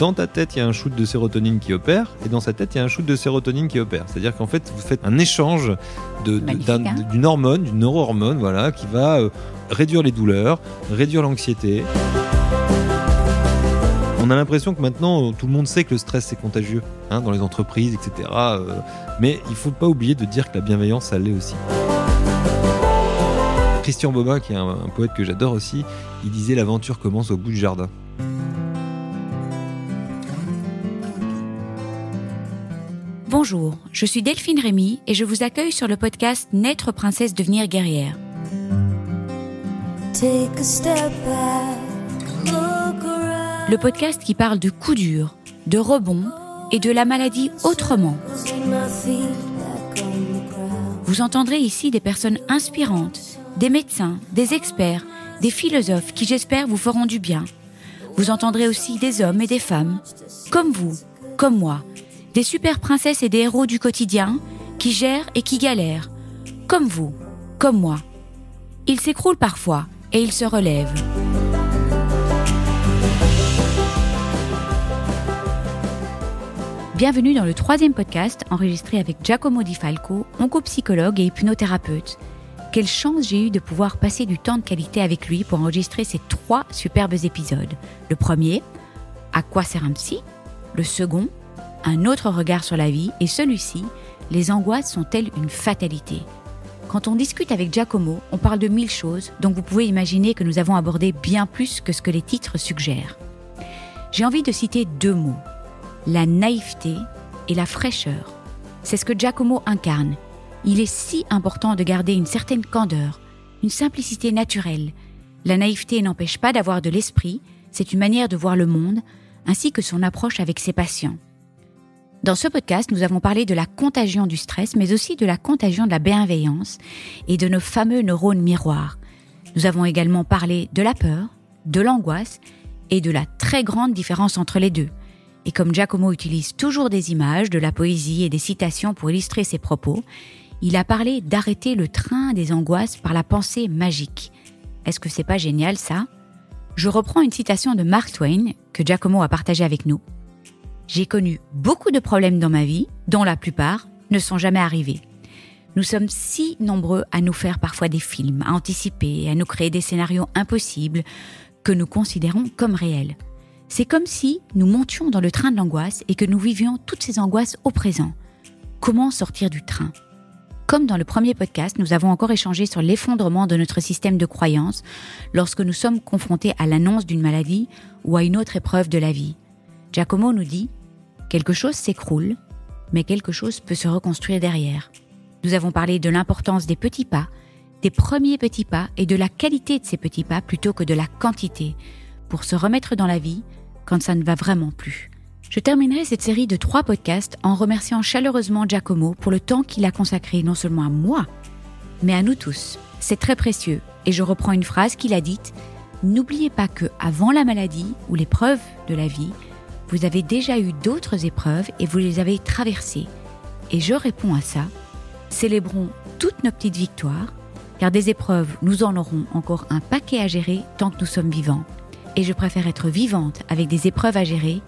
dans ta tête, il y a un shoot de sérotonine qui opère, et dans sa tête, il y a un shoot de sérotonine qui opère. C'est-à-dire qu'en fait, vous faites un échange hein d'une hormone, d'une neurohormone, voilà, qui va euh, réduire les douleurs, réduire l'anxiété. On a l'impression que maintenant, tout le monde sait que le stress c'est contagieux, hein, dans les entreprises, etc. Euh, mais il ne faut pas oublier de dire que la bienveillance, ça l'est aussi. Christian Boba, qui est un poète que j'adore aussi, il disait L'aventure commence au bout du jardin. Bonjour, je suis Delphine Rémy et je vous accueille sur le podcast Naître princesse, devenir guerrière. le podcast qui parle de coups durs, de rebonds et de la maladie autrement. Vous entendrez ici des personnes inspirantes, des médecins, des experts, des philosophes qui j'espère vous feront du bien. Vous entendrez aussi des hommes et des femmes, comme vous, comme moi, des super princesses et des héros du quotidien qui gèrent et qui galèrent, comme vous, comme moi. Ils s'écroulent parfois et ils se relèvent. Bienvenue dans le troisième podcast enregistré avec Giacomo Di Falco, oncopsychologue et hypnothérapeute. Quelle chance j'ai eu de pouvoir passer du temps de qualité avec lui pour enregistrer ces trois superbes épisodes. Le premier, À quoi sert un psy Le second, un autre regard sur la vie et celui-ci, les angoisses sont-elles une fatalité Quand on discute avec Giacomo, on parle de mille choses, donc vous pouvez imaginer que nous avons abordé bien plus que ce que les titres suggèrent. J'ai envie de citer deux mots, la naïveté et la fraîcheur. C'est ce que Giacomo incarne. Il est si important de garder une certaine candeur, une simplicité naturelle. La naïveté n'empêche pas d'avoir de l'esprit, c'est une manière de voir le monde, ainsi que son approche avec ses patients. Dans ce podcast, nous avons parlé de la contagion du stress, mais aussi de la contagion de la bienveillance et de nos fameux neurones miroirs. Nous avons également parlé de la peur, de l'angoisse et de la très grande différence entre les deux. Et comme Giacomo utilise toujours des images, de la poésie et des citations pour illustrer ses propos, il a parlé d'arrêter le train des angoisses par la pensée magique. Est-ce que c'est pas génial ça Je reprends une citation de Mark Twain que Giacomo a partagée avec nous. J'ai connu beaucoup de problèmes dans ma vie, dont la plupart ne sont jamais arrivés. Nous sommes si nombreux à nous faire parfois des films, à anticiper, à nous créer des scénarios impossibles que nous considérons comme réels. C'est comme si nous montions dans le train de l'angoisse et que nous vivions toutes ces angoisses au présent. Comment sortir du train Comme dans le premier podcast, nous avons encore échangé sur l'effondrement de notre système de croyance lorsque nous sommes confrontés à l'annonce d'une maladie ou à une autre épreuve de la vie. Giacomo nous dit Quelque chose s'écroule, mais quelque chose peut se reconstruire derrière. Nous avons parlé de l'importance des petits pas, des premiers petits pas et de la qualité de ces petits pas plutôt que de la quantité pour se remettre dans la vie quand ça ne va vraiment plus. Je terminerai cette série de trois podcasts en remerciant chaleureusement Giacomo pour le temps qu'il a consacré non seulement à moi, mais à nous tous. C'est très précieux et je reprends une phrase qu'il a dite N'oubliez pas que avant la maladie ou l'épreuve de la vie, vous avez déjà eu d'autres épreuves et vous les avez traversées. Et je réponds à ça, célébrons toutes nos petites victoires, car des épreuves, nous en aurons encore un paquet à gérer tant que nous sommes vivants. Et je préfère être vivante avec des épreuves à gérer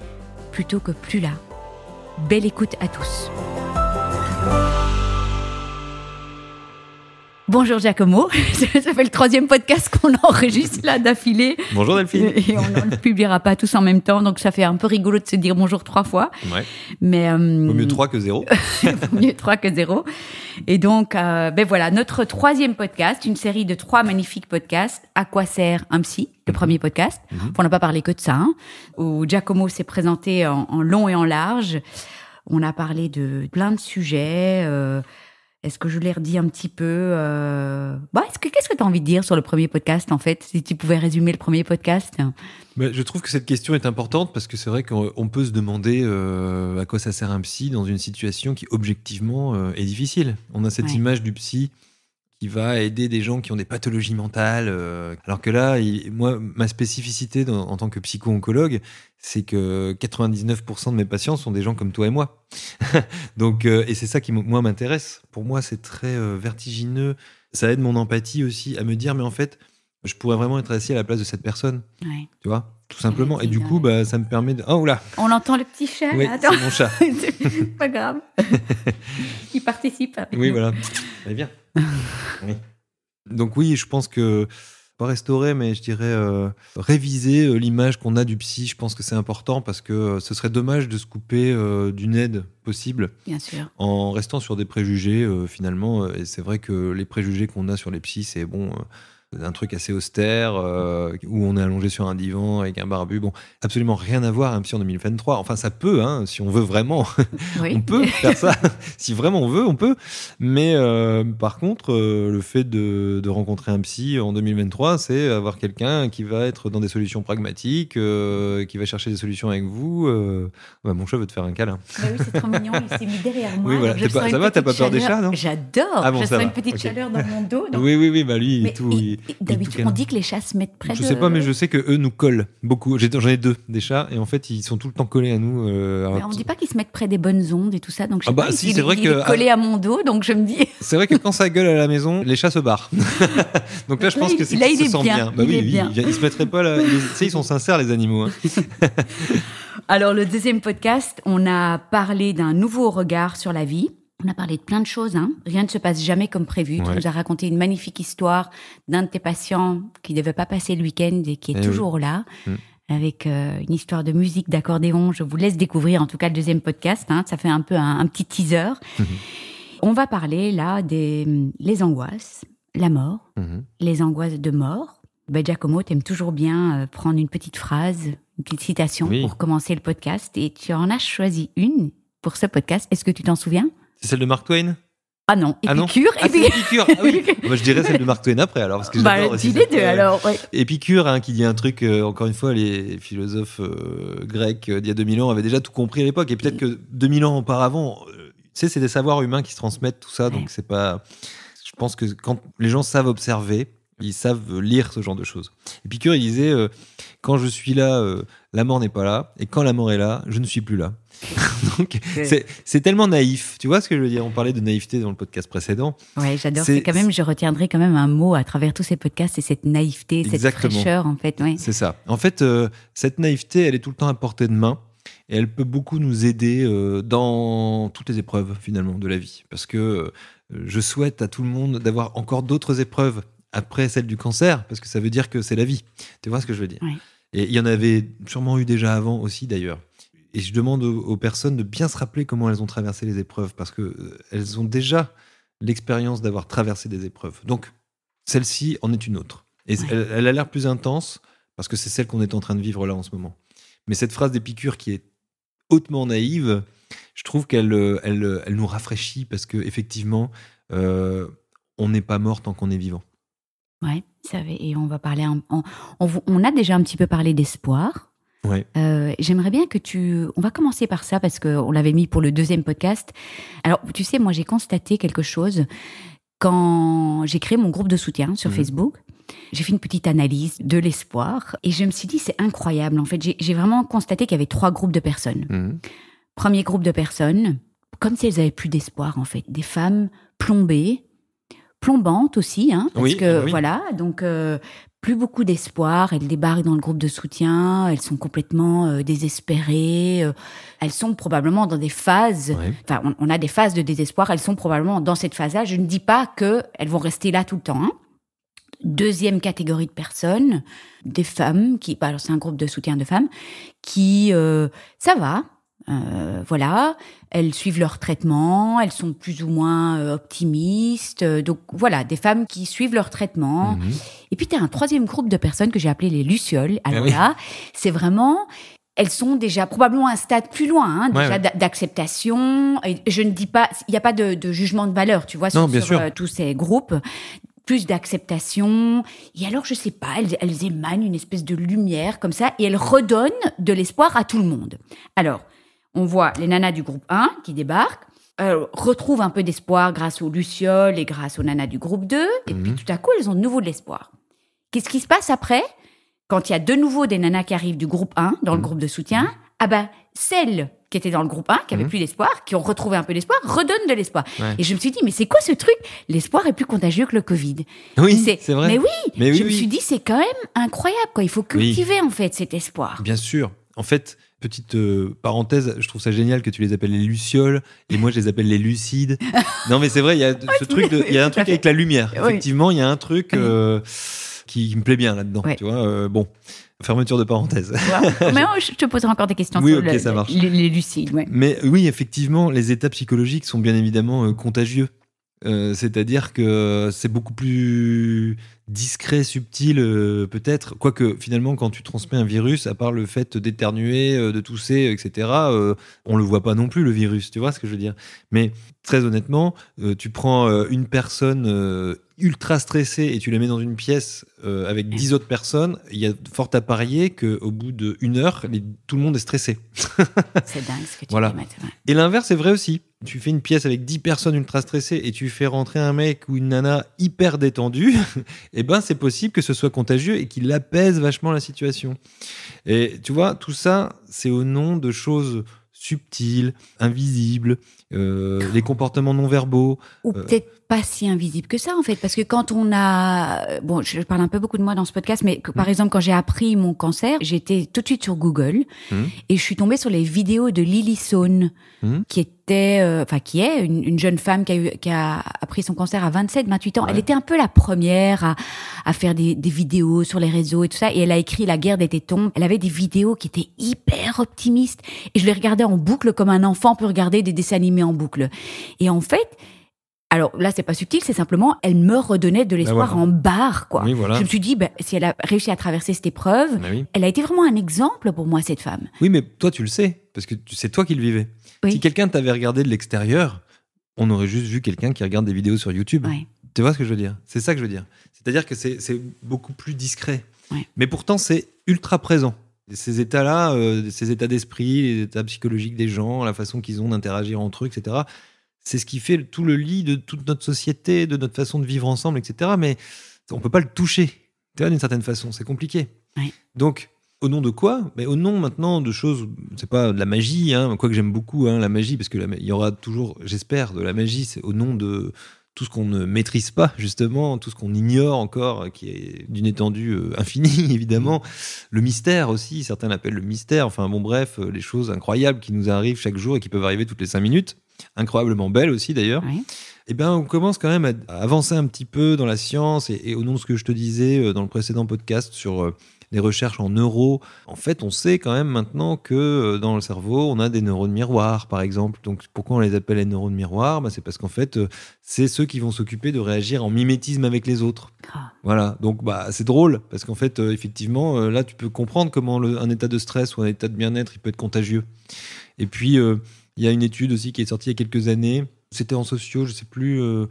plutôt que plus là. Belle écoute à tous. Bonjour Giacomo, ça fait le troisième podcast qu'on enregistre là d'affilée. Bonjour Delphine. Et on ne le publiera pas tous en même temps, donc ça fait un peu rigolo de se dire bonjour trois fois. Ouais. Mais euh, vaut mieux trois que zéro. vaut mieux trois que zéro. Et donc, euh, ben voilà, notre troisième podcast, une série de trois magnifiques podcasts. À quoi sert un psy le mhm. premier podcast. On mhm. n'a pas parlé que de ça, hein. où Giacomo s'est présenté en, en, long et en large. On a parlé de plein de sujets. Euh, est-ce que je l'ai redis un petit peu euh, bah, que, Qu'est-ce que tu as envie de dire sur le premier podcast, en fait, si tu pouvais résumer le premier podcast Je trouve que cette question est importante parce que c'est vrai qu'on peut se demander euh, à quoi ça sert un psy dans une situation qui, objectivement, euh, est difficile. On a cette image du psy qui va aider des gens qui ont des pathologies mentales. Euh, alors que là, moi, ma spécificité en tant que psycho-oncologue, c'est que 99% de mes patients sont des gens comme toi et moi. Donc, euh, et c'est ça qui, moi, m'intéresse. Pour moi, c'est très euh, vertigineux. Ça aide mon empathie aussi à me dire, mais en fait, je pourrais vraiment être assis à la place de cette personne. Tu vois tout simplement. Et du coup, bah, ça me permet de. Oh là On l'entend le petit chat. c'est mon chat. pas grave. Il participe. oui, voilà. allez bien. Donc oui, je pense que pas restaurer, mais je dirais euh, réviser euh, l'image qu'on a du psy. Je pense que c'est important parce que euh, ce serait dommage de se couper d'une aide possible sûr. en restant sur des préjugés finalement. Et c'est vrai que les préjugés qu'on a sur les psys, c'est bon un truc assez austère, euh, où on est allongé sur un divan avec un barbu. Bon, absolument rien à voir, un psy en 2023, enfin ça peut, hein, si on veut vraiment, on peut faire ça. si vraiment on veut, on peut. Mais euh, par contre, euh, le fait de, rencontrer un psy en 2023, c'est avoir quelqu'un qui va être dans des solutions pragmatiques, qui va chercher des solutions avec vous. mon chat veut te faire un câlin. Bah oui, c'est trop mignon, il s'est mis derrière moi. ça va, t'as pas peur des chats, non J'adore, ah je sens une petite chaleur dans mon dos. Oui, oui, oui, bah lui, tout. D'habitude, on dit que les chats se mettent près je ne sais pas, mais je sais que eux nous collent beaucoup. J'en ai deux, des chats, et en fait, ils sont tout le temps collés à nous. Euh, on ne dit pas qu'ils se mettent près des bonnes ondes et tout ça. Donc, je ah sais ah si, c'est vrai que. Ah. à... mon dos, donc je me dis. C'est vrai que quand ça gueule à la maison, les chats se barrent. donc là, je pense que c'est qu'ils se sentent bien. Bah ils se mettraient pas là. tu sais, ils sont sincères, les animaux. Hein. Alors, le deuxième podcast, on a parlé d'un nouveau regard sur la vie. On a parlé de plein de choses. Hein. Rien ne se passe jamais comme prévu. Tu nous as raconté une magnifique histoire d'un de tes patients qui ne devait pas passer le week-end et qui est eh toujours là. Mm. Avec euh, une histoire de musique, d'accordéon. Je vous laisse découvrir en tout cas le deuxième podcast. Hein. Ça fait un peu un, petit teaser. Mm-hmm. On va parler là des mm, les angoisses, la mort, mm-hmm. les angoisses de mort. Ben, Giacomo, aimes toujours bien euh, prendre une petite phrase, une petite citation pour commencer le podcast. Et tu en as choisi une pour ce podcast. Est-ce que tu t'en souviens c'est celle de Mark Twain ah non, ah Épicure. Ah Épicure. Ah, oui. Ah, je dirais celle de Mark Twain après alors. Parce que bah, aussi les deux alors. Épicure hein, qui dit un truc, euh, encore une fois, les philosophes euh, grecs euh, d'il y a 2000 ans avaient déjà tout compris à l'époque. Et peut-être que 2000 ans auparavant, tu sais, c'est des savoirs humains qui se transmettent, tout ça. Donc c'est pas. Je pense que quand les gens savent observer, ils savent lire ce genre de choses. Épicure, il disait Quand je suis là, la mort n'est pas là. Et quand la mort est là, je ne suis plus là. c'est tellement naïf. Tu vois ce que je veux dire On parlait de naïveté dans le podcast précédent. Oui, j'adore. C'est quand même, je retiendrai quand même un mot à travers tous ces podcasts, c'est cette naïveté, cette fraîcheur, en fait. C'est ça. En fait, euh, cette naïveté, elle est tout le temps à portée de main. Et elle peut beaucoup nous aider euh, dans toutes les épreuves, finalement, de la vie. Parce que euh, je souhaite à tout le monde d'avoir encore d'autres épreuves après celle du cancer, parce que ça veut dire que c'est la vie. Tu vois ce que je veux dire Et il y en avait sûrement eu déjà avant aussi, d'ailleurs et je demande aux, personnes de bien se rappeler comment elles ont traversé les épreuves, parce que euh, elles ont déjà l'expérience d'avoir traversé des épreuves. Donc, celle-ci en est une autre. Et elle, a l'air plus intense, parce que c'est celle qu'on est en train de vivre là en ce moment. Mais cette phrase d'Épicure qui est hautement naïve, je trouve qu'elle euh, euh, elle, nous rafraîchit, parce qu'effectivement, euh, on n'est pas mort tant qu'on est vivant. Ouais, ça, et on va parler. on a déjà un petit peu parlé d'espoir euh, j'aimerais bien que tu. On va commencer par ça parce qu'on l'avait mis pour le deuxième podcast. Alors, tu sais, moi, j'ai constaté quelque chose quand j'ai créé mon groupe de soutien sur mhm. Facebook. J'ai fait une petite analyse de l'espoir et je me suis dit, c'est incroyable. En fait, j'ai vraiment constaté qu'il y avait trois groupes de personnes. Mhm. Premier groupe de personnes, comme si elles avaient plus d'espoir, en fait, des femmes plombées, plombantes aussi, hein, parce oui, que voilà, donc euh, plus beaucoup d'espoir. Elles débarquent dans le groupe de soutien, elles sont complètement euh, désespérées. Euh, elles sont probablement dans des phases. Enfin, on, a des phases de désespoir. Elles sont probablement dans cette phase-là. Je ne dis pas que elles vont rester là tout le temps. Hein. Deuxième catégorie de personnes, des femmes qui, bah, c'est un groupe de soutien de femmes qui, euh, ça va, voilà, elles suivent leur traitement, elles sont plus ou moins euh, optimistes. Euh, donc voilà, des femmes qui suivent leur traitement. Mhm. Et puis tu as un troisième groupe de personnes que j'ai appelé les lucioles. Ah alors là, c'est vraiment elles sont déjà probablement à un stade plus loin, hein, déjà d'acceptation. Je ne dis pas, il n'y a pas de, jugement de valeur, tu vois, sur, euh, tous ces groupes. Plus d'acceptation. Et alors, je ne sais pas, elles, elles, émanent une espèce de lumière comme ça et elles redonnent de l'espoir à tout le monde. Alors, on voit les nanas du groupe 1 qui débarquent, euh, retrouvent un peu d'espoir grâce aux Lucioles et grâce aux nanas du groupe 2. Et puis mhm. tout à coup, elles ont de nouveau de l'espoir. Qu'est-ce qui se passe après Quand il y a de nouveau des nanas qui arrivent du groupe 1, dans le mhm. groupe de soutien, ah ben, celles qui étaient dans le groupe 1, qui n'avaient mhm. plus d'espoir, qui ont retrouvé un peu d'espoir, redonnent de l'espoir. Et je me suis dit, mais c'est quoi ce truc L'espoir est plus contagieux que le Covid. Oui, c'est vrai. Mais oui, je me suis dit, c'est quand même incroyable. Quoi. Il faut cultiver en fait cet espoir. Bien sûr. En fait, petite euh, parenthèse, je trouve ça génial que tu les appelles les lucioles et moi je les appelle les lucides. non mais c'est vrai, il y a ce truc, il y un truc avec la lumière. Effectivement, il y a un truc euh, qui, me plaît bien là-dedans. Tu vois, euh, bon. Fermeture de parenthèse. Mais oh, je te poserai encore des questions oui, sur Les, lucides. Mais oui, effectivement, les états psychologiques sont bien évidemment contagieux. Euh, c'est-à-dire que c'est beaucoup plus discret, subtil, euh, peut-être. Quoique, finalement, quand tu transmets un virus, à part le fait d'éternuer, euh, de tousser, etc., on le voit pas non plus, le virus. Tu vois ce que je veux dire Mais très honnêtement, tu prends une personne ultra stressée et tu la mets dans une pièce avec dix autres personnes, il y a fort à parier qu'au bout d'une heure, tout le monde est stressé. c'est dingue ce que tu voilà. et l'inverse est vrai aussi tu fais une pièce avec 10 personnes ultra stressées et tu fais rentrer un mec ou une nana hyper détendue, et eh ben c'est possible que ce soit contagieux et qu'il apaise vachement la situation. Et tu vois, tout ça, c'est au nom de choses subtiles, invisibles, euh, les comportements non verbaux. Euh, pas si invisible que ça en fait parce que quand on a euh, bon je parle un peu beaucoup de moi dans ce podcast mais par mm. exemple quand j'ai appris mon cancer j'étais tout de suite sur Google mm. et je suis tombée sur les vidéos de Lily Saune mm. qui était euh, enfin qui est une, jeune femme qui a, qui a appris son cancer à 27 28 ans elle était un peu la première à, faire des, des, vidéos sur les réseaux et tout ça et elle a écrit La guerre des tétons elle avait des vidéos qui étaient hyper optimistes et je les regardais en boucle comme un enfant peut regarder des dessins animés en boucle et en fait alors là, c'est pas subtil, c'est simplement, elle me redonnait de bah l'espoir en barre, quoi. Je me suis dit, bah, si elle a réussi à traverser cette épreuve, bah elle a été vraiment un exemple pour moi, cette femme. Oui, mais toi, tu le sais, parce que c'est toi qui le vivais. Si quelqu'un t'avait regardé de l'extérieur, on aurait juste vu quelqu'un qui regarde des vidéos sur YouTube. Tu vois ce que je veux dire C'est ça que je veux dire. C'est-à-dire que c'est beaucoup plus discret. Mais pourtant, c'est ultra présent. Ces états-là, euh, ces états d'esprit, les états psychologiques des gens, la façon qu'ils ont d'interagir entre eux, etc c'est ce qui fait tout le lit de toute notre société, de notre façon de vivre ensemble, etc. Mais on ne peut pas le toucher, d'une certaine façon, c'est compliqué. Donc, au nom de quoi Mais au nom maintenant de choses, c'est pas de la magie, hein, quoi que j'aime beaucoup hein, la magie, parce qu'il y aura toujours, j'espère, de la magie, c'est au nom de tout ce qu'on ne maîtrise pas justement, tout ce qu'on ignore encore, qui est d'une étendue euh, infinie évidemment, le mystère aussi, certains l'appellent le mystère. Enfin bon bref, euh, les choses incroyables qui nous arrivent chaque jour et qui peuvent arriver toutes les cinq minutes incroyablement belle aussi d'ailleurs. Eh ben, on commence quand même à avancer un petit peu dans la science et, au nom de ce que je te disais euh, dans le précédent podcast sur euh, les recherches en neuro. En fait, on sait quand même maintenant que euh, dans le cerveau, on a des neurones miroirs, par exemple. Donc, pourquoi on les appelle les neurones miroirs bah, C'est parce qu'en fait, c'est ceux qui vont s'occuper de réagir en mimétisme avec les autres. Ah. Voilà. Donc, bah, c'est drôle parce qu'en fait, effectivement, là, tu peux comprendre comment un état de stress ou un état de bien-être, il peut être contagieux. Et puis, il y a une étude aussi qui est sortie il y a quelques années. C'était en sociaux, je sais plus. Euh.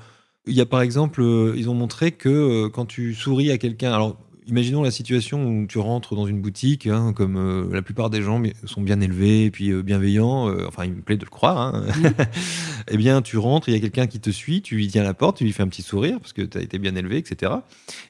il y a par exemple, euh, ils ont montré que euh, quand tu souris à quelqu'un, alors imaginons la situation où tu rentres dans une boutique, hein, comme la plupart des gens sont bien élevés et puis bienveillants, enfin il me plaît de le croire, hein. eh bien tu rentres, il y a quelqu'un qui te suit, tu lui tiens la porte, tu lui fais un petit sourire parce que tu as été bien élevé, etc.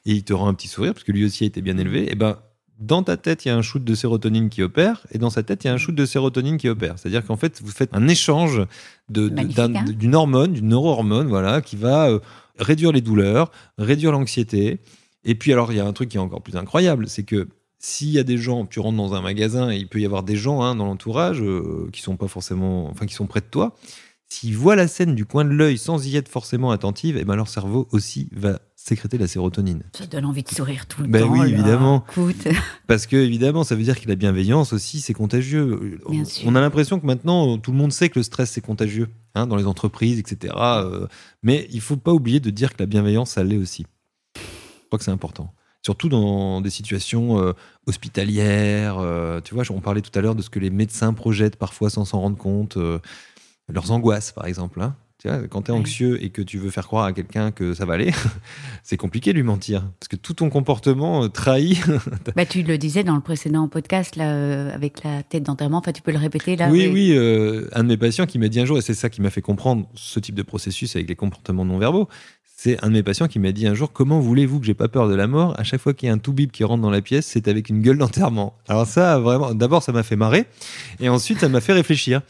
Et il te rend un petit sourire parce que lui aussi a été bien élevé, eh ben dans ta tête, il y a un shoot de sérotonine qui opère, et dans sa tête, il y a un shoot de sérotonine qui opère. C'est-à-dire qu'en fait, vous faites un échange hein d'une hormone, d'une neurohormone, voilà, qui va euh, réduire les douleurs, réduire l'anxiété. Et puis alors, il y a un truc qui est encore plus incroyable, c'est que s'il y a des gens, tu rentres dans un magasin, et il peut y avoir des gens hein, dans l'entourage euh, qui sont pas forcément, enfin, qui sont près de toi, s'ils voient la scène du coin de l'œil sans y être forcément attentive, et eh ben leur cerveau aussi va sécréter la sérotonine. Ça donne envie de sourire tout le ben temps. oui, évidemment. Parce que évidemment, ça veut dire que la bienveillance aussi, c'est contagieux. on, a l'impression que maintenant, tout le monde sait que le stress, c'est contagieux, hein, dans les entreprises, etc. Euh, mais il faut pas oublier de dire que la bienveillance, ça l'est aussi. Je crois que c'est important surtout dans des situations euh, hospitalières. Euh, tu vois, on parlait tout à l'heure de ce que les médecins projettent parfois sans s'en rendre compte leurs angoisses, par exemple. Hein. quand tu es anxieux et que tu veux faire croire à quelqu'un que ça va aller, c'est compliqué de lui mentir. Parce que tout ton comportement euh, trahit. Bah, tu le disais dans le précédent podcast, là, euh, avec la tête d'enterrement. Enfin, tu peux le répéter là Oui, oui. Euh, un de mes patients qui m'a dit un jour, et c'est ça qui m'a fait comprendre ce type de processus avec les comportements non verbaux, c'est un de mes patients qui m'a dit un jour Comment voulez-vous que j'ai pas peur de la mort À chaque fois qu'il y a un tout qui rentre dans la pièce, c'est avec une gueule d'enterrement. Alors, ça, vraiment, d'abord, ça m'a fait marrer. Et ensuite, ça m'a fait réfléchir.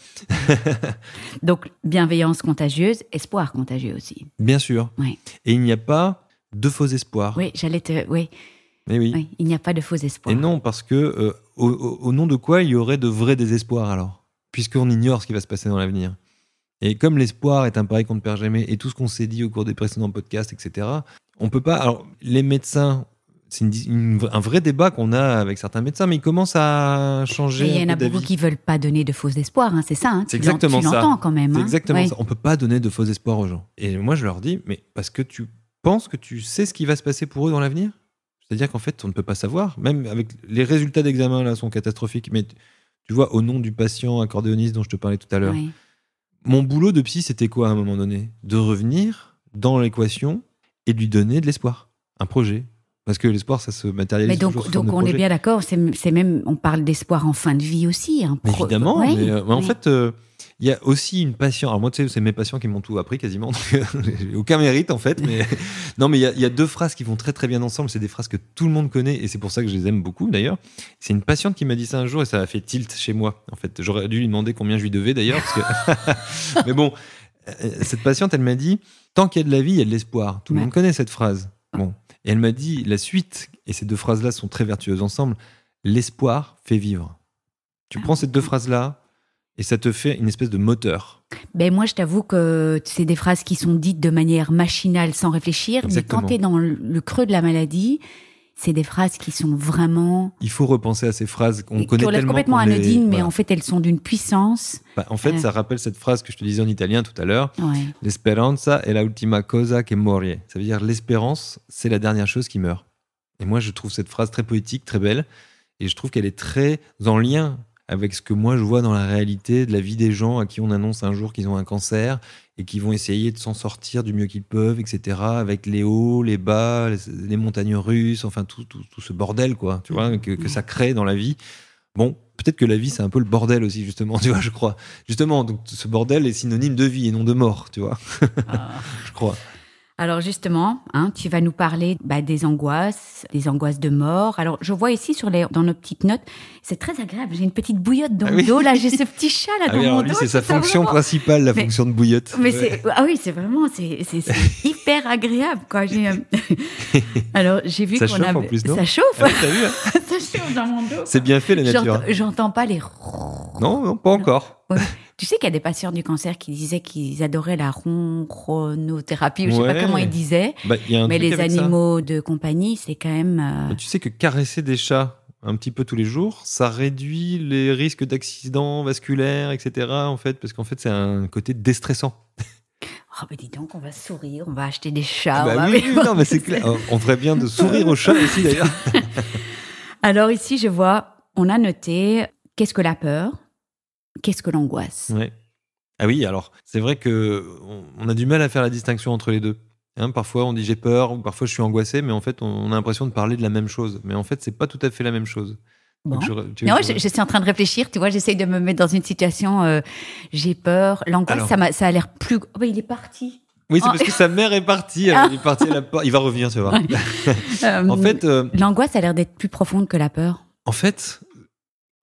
Donc, bienveillance contagieuse, espoir contagieux aussi. Bien sûr. Et il n'y a pas de faux espoirs. Oui, j'allais te. Oui. Mais il n'y a pas de faux espoirs. Et non, parce que euh, au, nom de quoi il y aurait de vrais désespoirs alors Puisqu'on ignore ce qui va se passer dans l'avenir. Et comme l'espoir est un pari qu'on ne perd jamais, et tout ce qu'on s'est dit au cours des précédents podcasts, etc., on peut pas. Alors, les médecins, c'est un vrai débat qu'on a avec certains médecins, mais ils commencent à changer. Il y, en a beaucoup qui veulent pas donner de fausses espoirs, hein, c'est ça. Hein, c'est exactement ça. quand même. C'est hein. exactement ça. On peut pas donner de faux espoirs aux gens. Et moi, je leur dis, mais parce que tu penses que tu sais ce qui va se passer pour eux dans l'avenir C'est-à-dire qu'en fait, on ne peut pas savoir. Même avec les résultats d'examen là sont catastrophiques, mais tu vois, au nom du patient accordéoniste dont je te parlais tout à l'heure mon boulot de psy, c'était quoi à un moment donné De revenir dans l'équation et lui donner de l'espoir, un projet. Parce que l'espoir, ça se matérialise. Mais donc, toujours donc on est bien d'accord, c'est même, on parle d'espoir en fin de vie aussi. Hein, évidemment, euh, mais, en fait, euh, il y a aussi une passion. Alors, moi, tu sais, c'est mes patients qui m'ont tout appris quasiment. Euh, aucun mérite, en fait. Mais non, mais il y, a, deux phrases qui vont très, très bien ensemble. C'est des phrases que tout le monde connaît et c'est pour ça que je les aime beaucoup, d'ailleurs. C'est une patiente qui m'a dit ça un jour et ça a fait tilt chez moi, en fait. J'aurais dû lui demander combien je lui devais, d'ailleurs. mais bon, euh, euh, cette patiente, elle m'a dit Tant qu'il y a de la vie, il y a de l'espoir. Tout le monde connaît cette phrase. Bon. Et elle m'a dit la suite, et ces deux phrases-là sont très vertueuses ensemble L'espoir fait vivre. Tu prends ces deux phrases-là, et ça te fait une espèce de moteur. Ben moi, je t'avoue que c'est des phrases qui sont dites de manière machinale, sans réfléchir. Mais quand tu es dans le creux de la maladie, c'est des phrases qui sont vraiment. Il faut repenser à ces phrases qu'on connaît tellement. complètement anodines, mais en fait, elles sont d'une puissance. Bah, en fait, euh. ça rappelle cette phrase que je te disais en italien tout à l'heure. l'espérance, L'esperanza è la ultima cosa che morie. Ça veut dire l'espérance, c'est la dernière chose qui meurt. Et moi, je trouve cette phrase très poétique, très belle. Et je trouve qu'elle est très en lien avec ce que moi je vois dans la réalité de la vie des gens à qui on annonce un jour qu'ils ont un cancer et qui vont essayer de s'en sortir du mieux qu'ils peuvent, etc. Avec les hauts, les bas, les, montagnes russes, enfin tout, ce bordel, quoi, tu vois, que, mmh. ça crée dans la vie. Bon, peut-être que la vie, c'est un peu le bordel aussi, justement, tu vois, je crois. Justement, donc ce bordel est synonyme de vie et non de mort, tu vois, ah. je crois. Alors justement, hein, tu vas nous parler bah, des angoisses, des angoisses de mort. Alors je vois ici dans nos petites notes, c'est très agréable. J'ai une petite bouillotte dans le ah dos. Là, j'ai ce petit chat là ah dans mon C'est sa fonction principale, la fonction de bouillotte. ah oui, c'est vraiment c'est, hyper agréable euh, alors j'ai vu qu'on a ça chauffe. Ah hein ça chauffe dans mon dos. C'est bien fait la nature. J'entends, pas les. non, pas encore tu sais qu'il y a des patients du cancer qui disaient qu'ils adoraient la ronchronothérapie, ou je ne sais pas comment ils disaient. Bah, mais les animaux de compagnie, c'est quand même. Euh, bah, tu sais que caresser des chats un petit peu tous les jours, ça réduit les risques d'accidents vasculaires, etc. En fait, parce qu'en fait, c'est un côté déstressant. Oh, mais bah, dis donc, on va sourire, on va acheter des chats. non, mais c'est On ferait bien de sourire aux chats aussi, d'ailleurs. Alors, ici, je vois, on a noté qu'est-ce que la peur qu'est-ce que l'angoisse Ah oui, alors c'est vrai que on a du mal à faire la distinction entre les deux. Hein. parfois on dit j'ai peur ou parfois je suis angoissé, mais en fait on a l'impression de parler de la même chose. Mais en fait c'est pas tout à fait la même chose. Je, suis en train de réfléchir, tu vois, j'essaye de me mettre dans une situation, euh, j'ai peur, l'angoisse, ça, a, l'air plus... Oh, il est parti. Oui, c'est oh. parce que sa mère est partie. Elle est Il va revenir, tu vois. en euh, fait, euh, l'angoisse a l'air d'être plus profonde que la peur. En fait,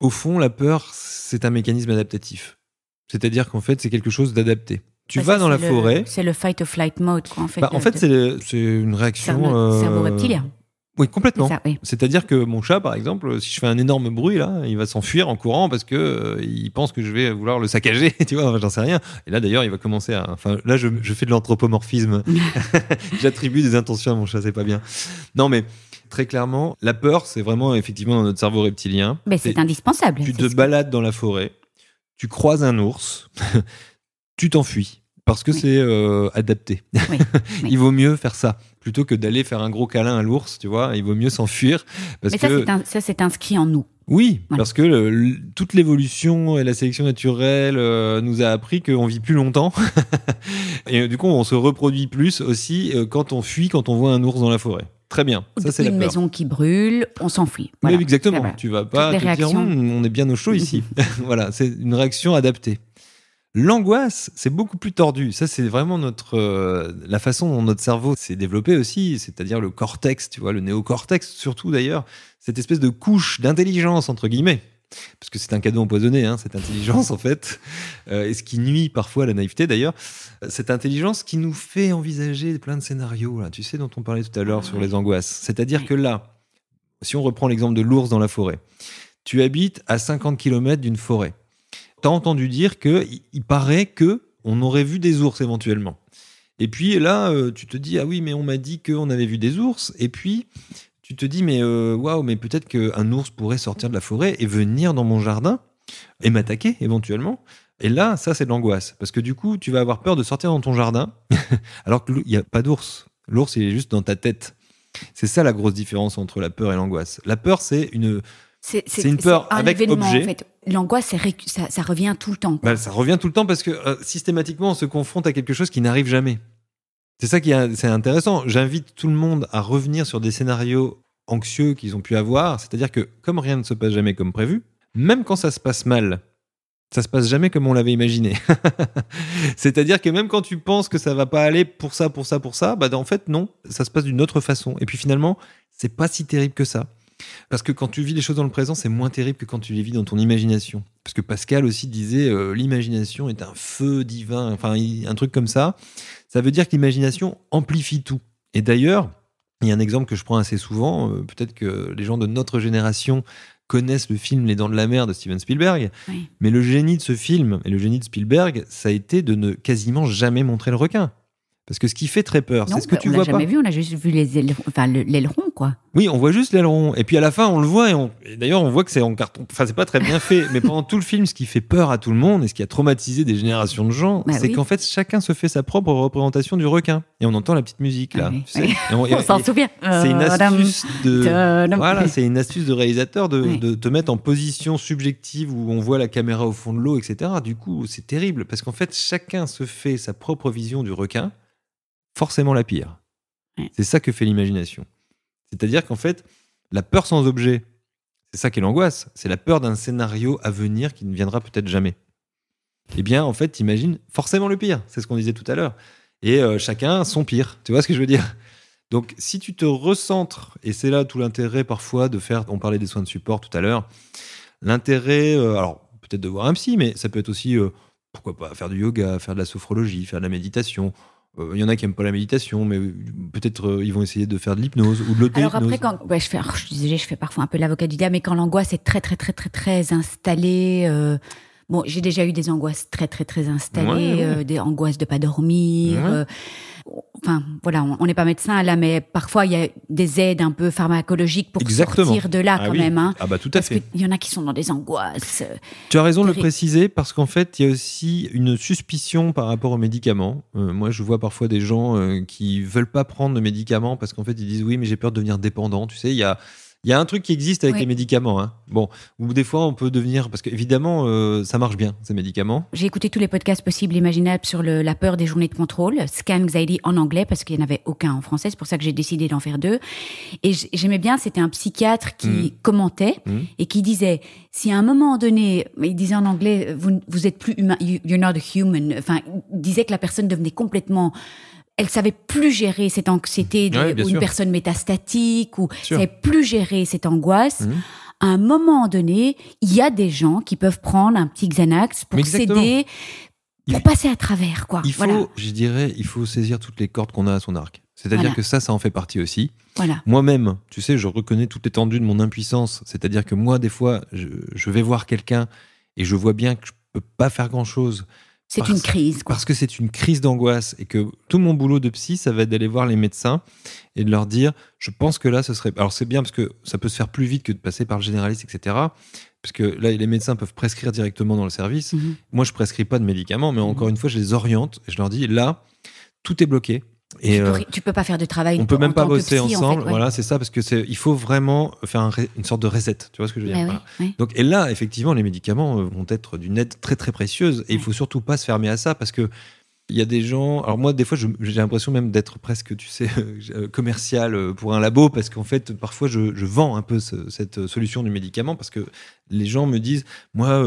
au fond, la peur, c'est un mécanisme adaptatif. C'est-à-dire qu'en fait, c'est quelque chose d'adapté. Tu bah, vas dans la forêt. C'est le fight or flight mode, quoi, en fait. Bah, c'est une réaction. Cerveau, euh, cerveau reptilien. Oui, complètement. C'est-à-dire que mon chat, par exemple, si je fais un énorme bruit là, il va s'enfuir en courant parce que euh, il pense que je vais vouloir le saccager. Tu vois, j'en sais rien. Et là, d'ailleurs, il va commencer à. Enfin, là, je, je fais de l'anthropomorphisme. J'attribue des intentions à mon chat, c'est pas bien. Non, mais très clairement, la peur, c'est vraiment effectivement dans notre cerveau reptilien. Mais c'est indispensable. Tu te balades dans la forêt, tu croises un ours, tu t'enfuis parce que c'est euh, adapté. il vaut mieux faire ça plutôt que d'aller faire un gros câlin à l'ours, tu vois. Il vaut mieux s'enfuir. Mais ça, c'est inscrit en nous. Oui, parce que toute l'évolution et la sélection naturelle euh, nous a appris qu'on vit plus longtemps. et du coup, on se reproduit plus aussi euh, quand on fuit, quand on voit un ours dans la forêt. Très bien. Ça, c'est une maison qui brûle, on s'enfuit. exactement. Tu vas pas dire hum, on est bien au chaud ici. voilà, c'est une réaction adaptée. L'angoisse, c'est beaucoup plus tordu. Ça, c'est vraiment notre euh, la façon dont notre cerveau s'est développé aussi, c'est-à-dire le cortex, tu vois, le néocortex surtout d'ailleurs, cette espèce de couche d'intelligence entre guillemets parce que c'est un cadeau empoisonné, hein, cette intelligence en fait, euh, et ce qui nuit parfois à la naïveté d'ailleurs, cette intelligence qui nous fait envisager plein de scénarios, tu sais, dont on parlait tout à l'heure sur les angoisses. C'est-à-dire que là, si on reprend l'exemple de l'ours dans la forêt, tu habites à 50 km d'une forêt. Tu as entendu dire qu'il il paraît que on aurait vu des ours éventuellement. Et puis là, euh, tu te dis, ah oui, mais on m'a dit qu'on avait vu des ours. Et puis, tu te dis, mais euh, waouh, mais peut-être qu'un ours pourrait sortir de la forêt et venir dans mon jardin et m'attaquer éventuellement. Et là, ça, c'est de l'angoisse. Parce que du coup, tu vas avoir peur de sortir dans ton jardin, alors qu'il n'y a pas d'ours. L'ours, il est juste dans ta tête. C'est ça la grosse différence entre la peur et l'angoisse. La peur, c'est une. C'est une peur avec objet. L'angoisse, ça, revient tout le temps. Bah, ça revient tout le temps parce que euh, systématiquement, on se confronte à quelque chose qui n'arrive jamais. C'est ça qui est, intéressant. J'invite tout le monde à revenir sur des scénarios anxieux qu'ils ont pu avoir. C'est-à-dire que comme rien ne se passe jamais comme prévu, même quand ça se passe mal, ça se passe jamais comme on l'avait imaginé. C'est-à-dire que même quand tu penses que ça va pas aller pour ça, pour ça, pour ça, bah en fait non, ça se passe d'une autre façon. Et puis finalement, c'est pas si terrible que ça. Parce que quand tu vis les choses dans le présent, c'est moins terrible que quand tu les vis dans ton imagination. Parce que Pascal aussi disait euh, l'imagination est un feu divin, enfin un truc comme ça. Ça veut dire que l'imagination amplifie tout. Et d'ailleurs, il y a un exemple que je prends assez souvent, euh, peut-être que les gens de notre génération connaissent le film Les Dents de la Mer de Steven Spielberg, mais le génie de ce film et le génie de Spielberg, ça a été de ne quasiment jamais montrer le requin. Parce que ce qui fait très peur, c'est ce que bah, tu vois pas. On l'a jamais vu, on a juste vu les enfin, l'aileron, quoi. Oui, on voit juste l'aileron. Et puis à la fin, on le voit. Et, d'ailleurs, on voit que c'est en carton. Enfin, c'est pas très bien fait. mais pendant tout le film, ce qui fait peur à tout le monde et ce qui a traumatisé des générations de gens, bah c'est qu'en fait, chacun se fait sa propre représentation du requin. Et on entend la petite musique là. Ah on, s'en souvient. C'est une astuce de. c'est une astuce de réalisateur de, te mettre en position subjective où on voit la caméra au fond de l'eau, etc. Du coup, c'est terrible parce qu'en fait, chacun se fait sa propre vision du requin, forcément la pire. C'est ça que fait l'imagination. C'est-à-dire qu'en fait, la peur sans objet, c'est ça qui est l'angoisse. C'est la peur d'un scénario à venir qui ne viendra peut-être jamais. Eh bien, en fait, imagine forcément le pire. C'est ce qu'on disait tout à l'heure. Et euh, chacun son pire. Tu vois ce que je veux dire Donc, si tu te recentres, et c'est là tout l'intérêt parfois de faire. On parlait des soins de support tout à l'heure. L'intérêt, euh, alors peut-être de voir un psy, mais ça peut être aussi, euh, pourquoi pas, faire du yoga, faire de la sophrologie, faire de la méditation, il euh, y en a qui aiment pas la méditation, mais peut-être euh, ils vont essayer de faire de l'hypnose ou de l'auto. Alors après, quand je fais, je fais parfois un peu l'avocat du diable, mais quand l'angoisse est très très très très très installée, euh, Bon, j'ai déjà eu des angoisses très, très, très installées, euh, des angoisses de pas dormir. Euh, enfin voilà, on n'est pas médecin là, mais parfois il y a des aides un peu pharmacologiques pour sortir de là ah quand même. Hein, ah bah, tout à parce fait. Il y en a qui sont dans des angoisses. Euh, tu as raison de le préciser parce qu'en fait il y a aussi une suspicion par rapport aux médicaments. moi je vois parfois des gens qui qui veulent pas prendre de médicaments parce qu'en fait ils disent oui mais j'ai peur de devenir dépendant. Tu sais il y a il y a un truc qui existe avec les médicaments. Hein. Bon, ou des fois, on peut devenir. Parce qu'évidemment, euh, ça marche bien, ces médicaments. J'ai écouté tous les podcasts possibles imaginables sur la peur des journées de contrôle, Scan Anxiety en anglais, parce qu'il n'y en avait aucun en français. C'est pour ça que j'ai décidé d'en faire deux. Et j'aimais bien, c'était un psychiatre qui hmm. commentait hmm. et qui disait si à un moment donné, il disait en anglais, vous, vous êtes plus humain, you're not a human. Enfin, disait que la personne devenait complètement elle savait plus gérer cette anxiété d'une personne métastatique ou savait plus gérer cette angoisse. Mhm. À un moment donné, il y a des gens qui peuvent prendre un petit Xanax pour s'aider, pour passer à travers, quoi. Il faut, je dirais, il faut saisir toutes les cordes qu'on a à son arc. C'est-à-dire que ça, ça en fait partie aussi. Moi-même, tu sais, je reconnais toute l'étendue de mon impuissance. C'est-à-dire que moi, des fois, je, vais voir quelqu'un et je vois bien que je peux pas faire grand-chose c'est une crise. Parce que c'est une crise d'angoisse et que tout mon boulot de psy, ça va être d'aller voir les médecins et de leur dire, je pense que là, ce serait... Alors c'est bien parce que ça peut se faire plus vite que de passer par le généraliste, etc. Parce que là, les médecins peuvent prescrire directement dans le service. Mhm. Moi, je prescris pas de médicaments, mais mhm. encore une fois, je les oriente et je leur dis, là, tout est bloqué tu, peux, euh, peux pas faire de travail. On peut même pas bosser ensemble. Voilà, c'est ça parce que c'est il faut vraiment faire une sorte de recette. Tu vois ce que je veux bah dire Donc et là effectivement les médicaments euh, vont être d'une aide très très précieuse et il faut surtout pas se fermer à ça parce que il y a des gens. Alors moi, des fois, j'ai l'impression même d'être presque, tu sais, euh, commercial euh, pour un labo, parce qu'en fait, parfois, je, vends un peu cette euh, solution du médicament, parce que les gens me disent, moi,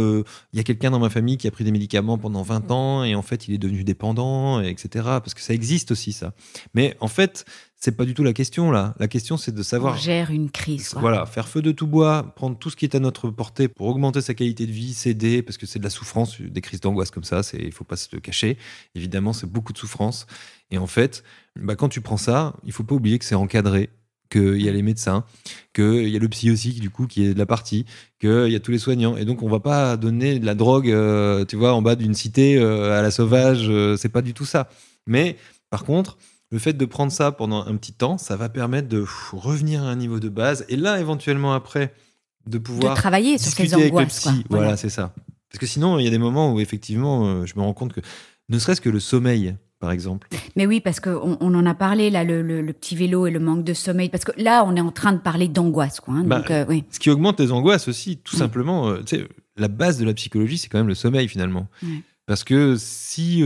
il y a quelqu'un dans ma famille qui a pris des médicaments pendant 20 mmh. ans, et en fait, il est devenu dépendant, etc. Parce que ça existe aussi, ça. Mais en fait, c'est pas du tout la question là. La question c'est de savoir. On gère une crise. Voilà, faire feu de tout bois, prendre tout ce qui est à notre portée pour augmenter sa qualité de vie, s'aider parce que c'est de la souffrance, des crises d'angoisse comme ça. C'est, il faut pas se le cacher. Évidemment, c'est beaucoup de souffrance. Et en fait, bah, quand tu prends ça, il faut pas oublier que c'est encadré qu'il y a les médecins, qu'il y a le psy aussi, du coup, qui est de la partie, qu'il y a tous les soignants. Et donc, on va pas donner de la drogue, euh, tu vois, en bas d'une cité euh, à la sauvage. Euh, c'est pas du tout ça. Mais, par contre, le fait de prendre ça pendant un petit temps, ça va permettre de revenir à un niveau de base. Et là, éventuellement, après, de pouvoir travailler sur ces angoisses, Voilà, c'est ça. Parce que sinon, il y a des moments où effectivement, euh, je me rends compte que ne serait-ce que le sommeil, par exemple. Mais oui, parce qu'on on en a parlé, là, le, petit vélo et le manque de sommeil. Parce que là, on est en train de parler d'angoisse. quoi. Hein. Bah, euh, ce qui augmente les angoisses aussi, tout mm. simplement. Euh, la base de la psychologie, c'est quand même le sommeil, finalement. Parce que si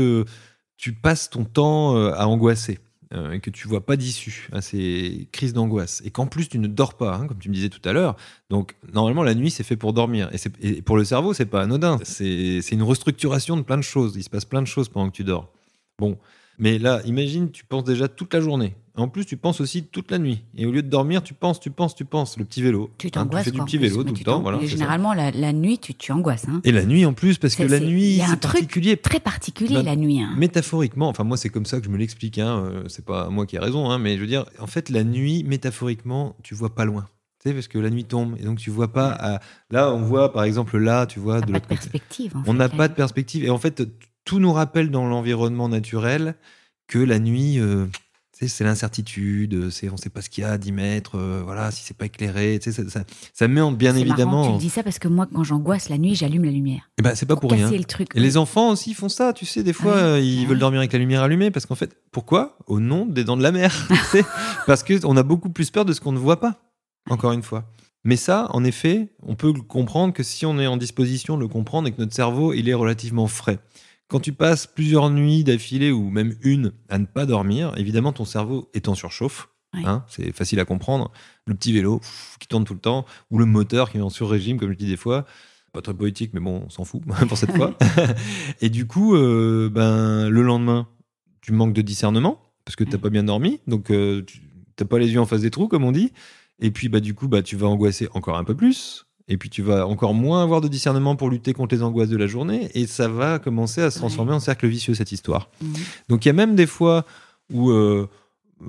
tu passes ton temps à angoisser, euh, et que tu vois pas d'issue à ces crises d'angoisse et qu'en plus tu ne dors pas, hein, comme tu me disais tout à l'heure. Donc normalement la nuit c'est fait pour dormir et, pour le cerveau c'est pas anodin. C'est une restructuration de plein de choses. Il se passe plein de choses pendant que tu dors. Bon, mais là imagine tu penses déjà toute la journée en plus, tu penses aussi toute la nuit. Et au lieu de dormir, tu penses, tu penses, tu penses. Le petit vélo. Tu hein, t'angoisses. tu fais du petit vélo tout le temps. Voilà, généralement, la, nuit, tu, angoisses. Hein. Et la nuit en plus, parce que la nuit, c'est particulier. Très particulier bah, la nuit. Hein. Métaphoriquement, enfin moi, c'est comme ça que je me l'explique. Euh, c'est pas moi qui ai raison, mais je veux dire, en fait, la nuit, métaphoriquement, tu vois pas loin Tu sais, parce que la nuit tombe et donc tu vois pas. Là, on voit par exemple là, tu vois de l'autre perspective. on n'a pas de perspective et en fait, tout nous rappelle dans l'environnement naturel que la nuit. Euh, c'est l'incertitude, c'est on ne sait pas ce qu'il y a à 10 mètres, euh, voilà, si c'est pas éclairé, ça, ça, ça, met en, bien évidemment. Marrant, tu dis ça parce que moi, quand j'angoisse la nuit, j'allume la lumière. Et eh ben c'est pas pour, rien. Le truc, les enfants aussi font ça, tu sais, des fois ah ils ah veulent dormir avec la lumière allumée parce qu'en fait, pourquoi Au nom des dents de la mer, parce que on a beaucoup plus peur de ce qu'on ne voit pas. Encore une fois. Mais ça, en effet, on peut comprendre que si on est en disposition de le comprendre et que notre cerveau, il est relativement frais. Quand tu passes plusieurs nuits d'affilée ou même une à ne pas dormir, évidemment, ton cerveau est en surchauffe. Hein, c'est facile à comprendre. Le petit vélo qui tourne tout le temps, ou le moteur qui est en sur-régime, comme je dis des fois. Pas très poétique, mais bon, on s'en fout pour cette fois. Et du coup, euh, ben, le lendemain, tu manques de discernement parce que tu n'as pas bien dormi, donc euh, tu t'as pas les yeux en face des trous, comme on dit. Et puis, bah, du coup, bah, tu vas angoisser encore un peu plus. Et puis tu vas encore moins avoir de discernement pour lutter contre les angoisses de la journée. Et ça va commencer à se transformer en cercle vicieux, cette histoire. Mhm. Donc il y a même des fois où... Euh, euh,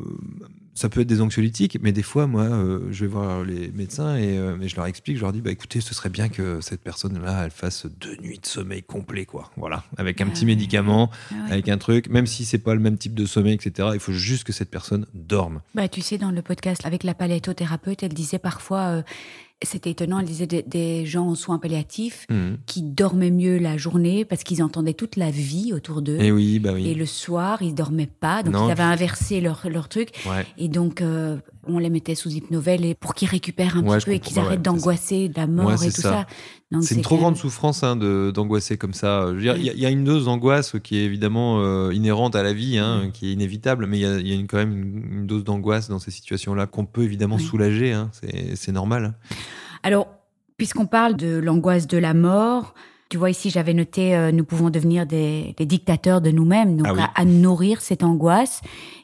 ça peut être des anxiolytiques, mais des fois, moi, euh, je vais voir les médecins et, je leur explique, je leur dis, bah écoutez, ce serait bien que cette personne-là, elle fasse deux nuits de sommeil complet, quoi. Voilà, avec un ah petit médicament, ah avec un truc, même si c'est pas le même type de sommeil, etc. Il faut juste que cette personne dorme. Bah, tu sais, dans le podcast avec la paléothérapeute, elle disait parfois, c'était étonnant, elle disait des, gens en soins palliatifs mhm. qui dormaient mieux la journée parce qu'ils entendaient toute la vie autour d'eux. Eh bah et le soir, ils dormaient pas, donc ils avaient inversé leur, truc. Et donc, euh, on les mettait sous hypnovelle et pour qu'ils récupèrent un petit peu et qu'ils arrêtent d'angoisser la mort et tout ça. C'est une trop grande souffrance hein, d'angoisser comme ça. Il y, a une dose d'angoisse qui est évidemment euh, inhérente à la vie, hein, mm. qui est inévitable, mais il y a, une, quand même une, dose d'angoisse dans ces situations-là qu'on peut évidemment soulager, hein. c'est normal. Alors, puisqu'on parle de l'angoisse de la mort, tu vois ici, j'avais noté, euh, nous pouvons devenir des, dictateurs de nous-mêmes, donc ah à, nourrir cette angoisse.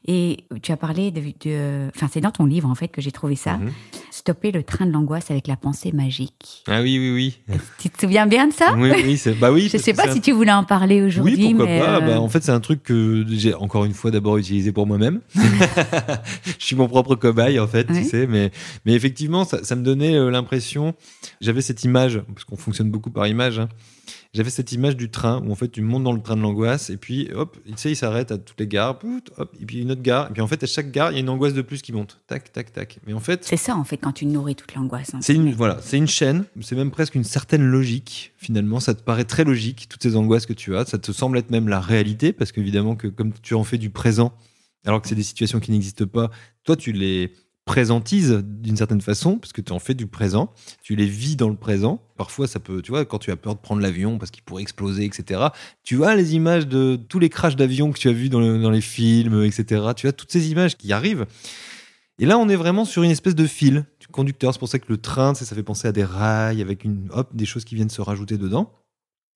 Et tu as parlé de, enfin c'est dans ton livre en fait que j'ai trouvé ça. Mm-hmm stopper le train de l'angoisse avec la pensée magique. Ah oui, oui, oui. Tu te souviens bien de ça Oui, oui, bah oui. Je sais pas si tu voulais en parler aujourd'hui. Oui, pourquoi pas. Euh, bah, en fait, c'est un truc que j'ai encore une fois d'abord utilisé pour moi-même. je suis mon propre cobaye, en fait, tu sais. Mais, mais effectivement, ça, me donnait euh, l'impression. J'avais cette image, parce qu'on fonctionne beaucoup par image. Hein, j'avais cette image du train où en fait tu montes dans le train de l'angoisse et puis hop, tu sais, il s'arrête à toutes les gares, et puis une autre gare, et puis en fait à chaque gare il y a une angoisse de plus qui monte, tac, tac, tac. Mais en fait, c'est ça en fait quand tu nourris toute l'angoisse. Hein. c'est voilà, c'est une chaîne, c'est même presque une certaine logique finalement. Ça te paraît très logique toutes ces angoisses que tu as, ça te semble être même la réalité parce qu'évidemment que comme tu en fais du présent alors que c'est des situations qui n'existent pas, toi tu les présentise d'une certaine façon, parce que tu en fais du présent, tu les vis dans le présent. Parfois, ça peut, tu vois, quand tu as peur de prendre l'avion parce qu'il pourrait exploser, etc. Tu as les images de tous les crashs d'avions que tu as vus dans, les films, etc. Tu as toutes ces images qui arrivent. Et là, on est vraiment sur une espèce de fil du conducteur. C'est pour ça que le train, ça, fait penser à des rails avec une hop, des choses qui viennent se rajouter dedans.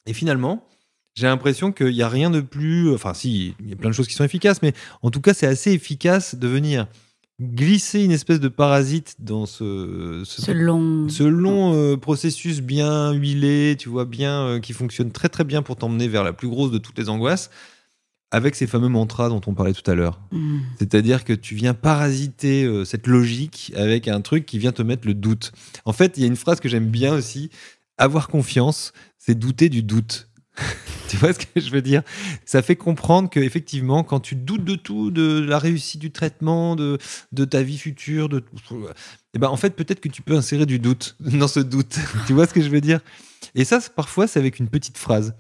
Et finalement, j'ai l'impression qu'il n'y a rien de plus. Enfin, si, il y a plein de choses qui sont efficaces, mais en tout cas, c'est assez efficace de venir glisser une espèce de parasite dans ce, long, euh, processus bien huilé, tu vois, bien, euh, qui fonctionne très très bien pour t'emmener vers la plus grosse de toutes les angoisses, avec ces fameux mantras dont on parlait tout à l'heure. Mm. C'est-à-dire que tu viens parasiter euh, cette logique avec un truc qui vient te mettre le doute. En fait, il y a une phrase que j'aime bien aussi, avoir confiance, c'est douter du doute. tu vois ce que je veux dire Ça fait comprendre que effectivement, quand tu doutes de tout, de la réussite du traitement, de, ta vie future, de et eh ben en fait peut-être que tu peux insérer du doute dans ce doute. tu vois ce que je veux dire Et ça, parfois, c'est avec une petite phrase.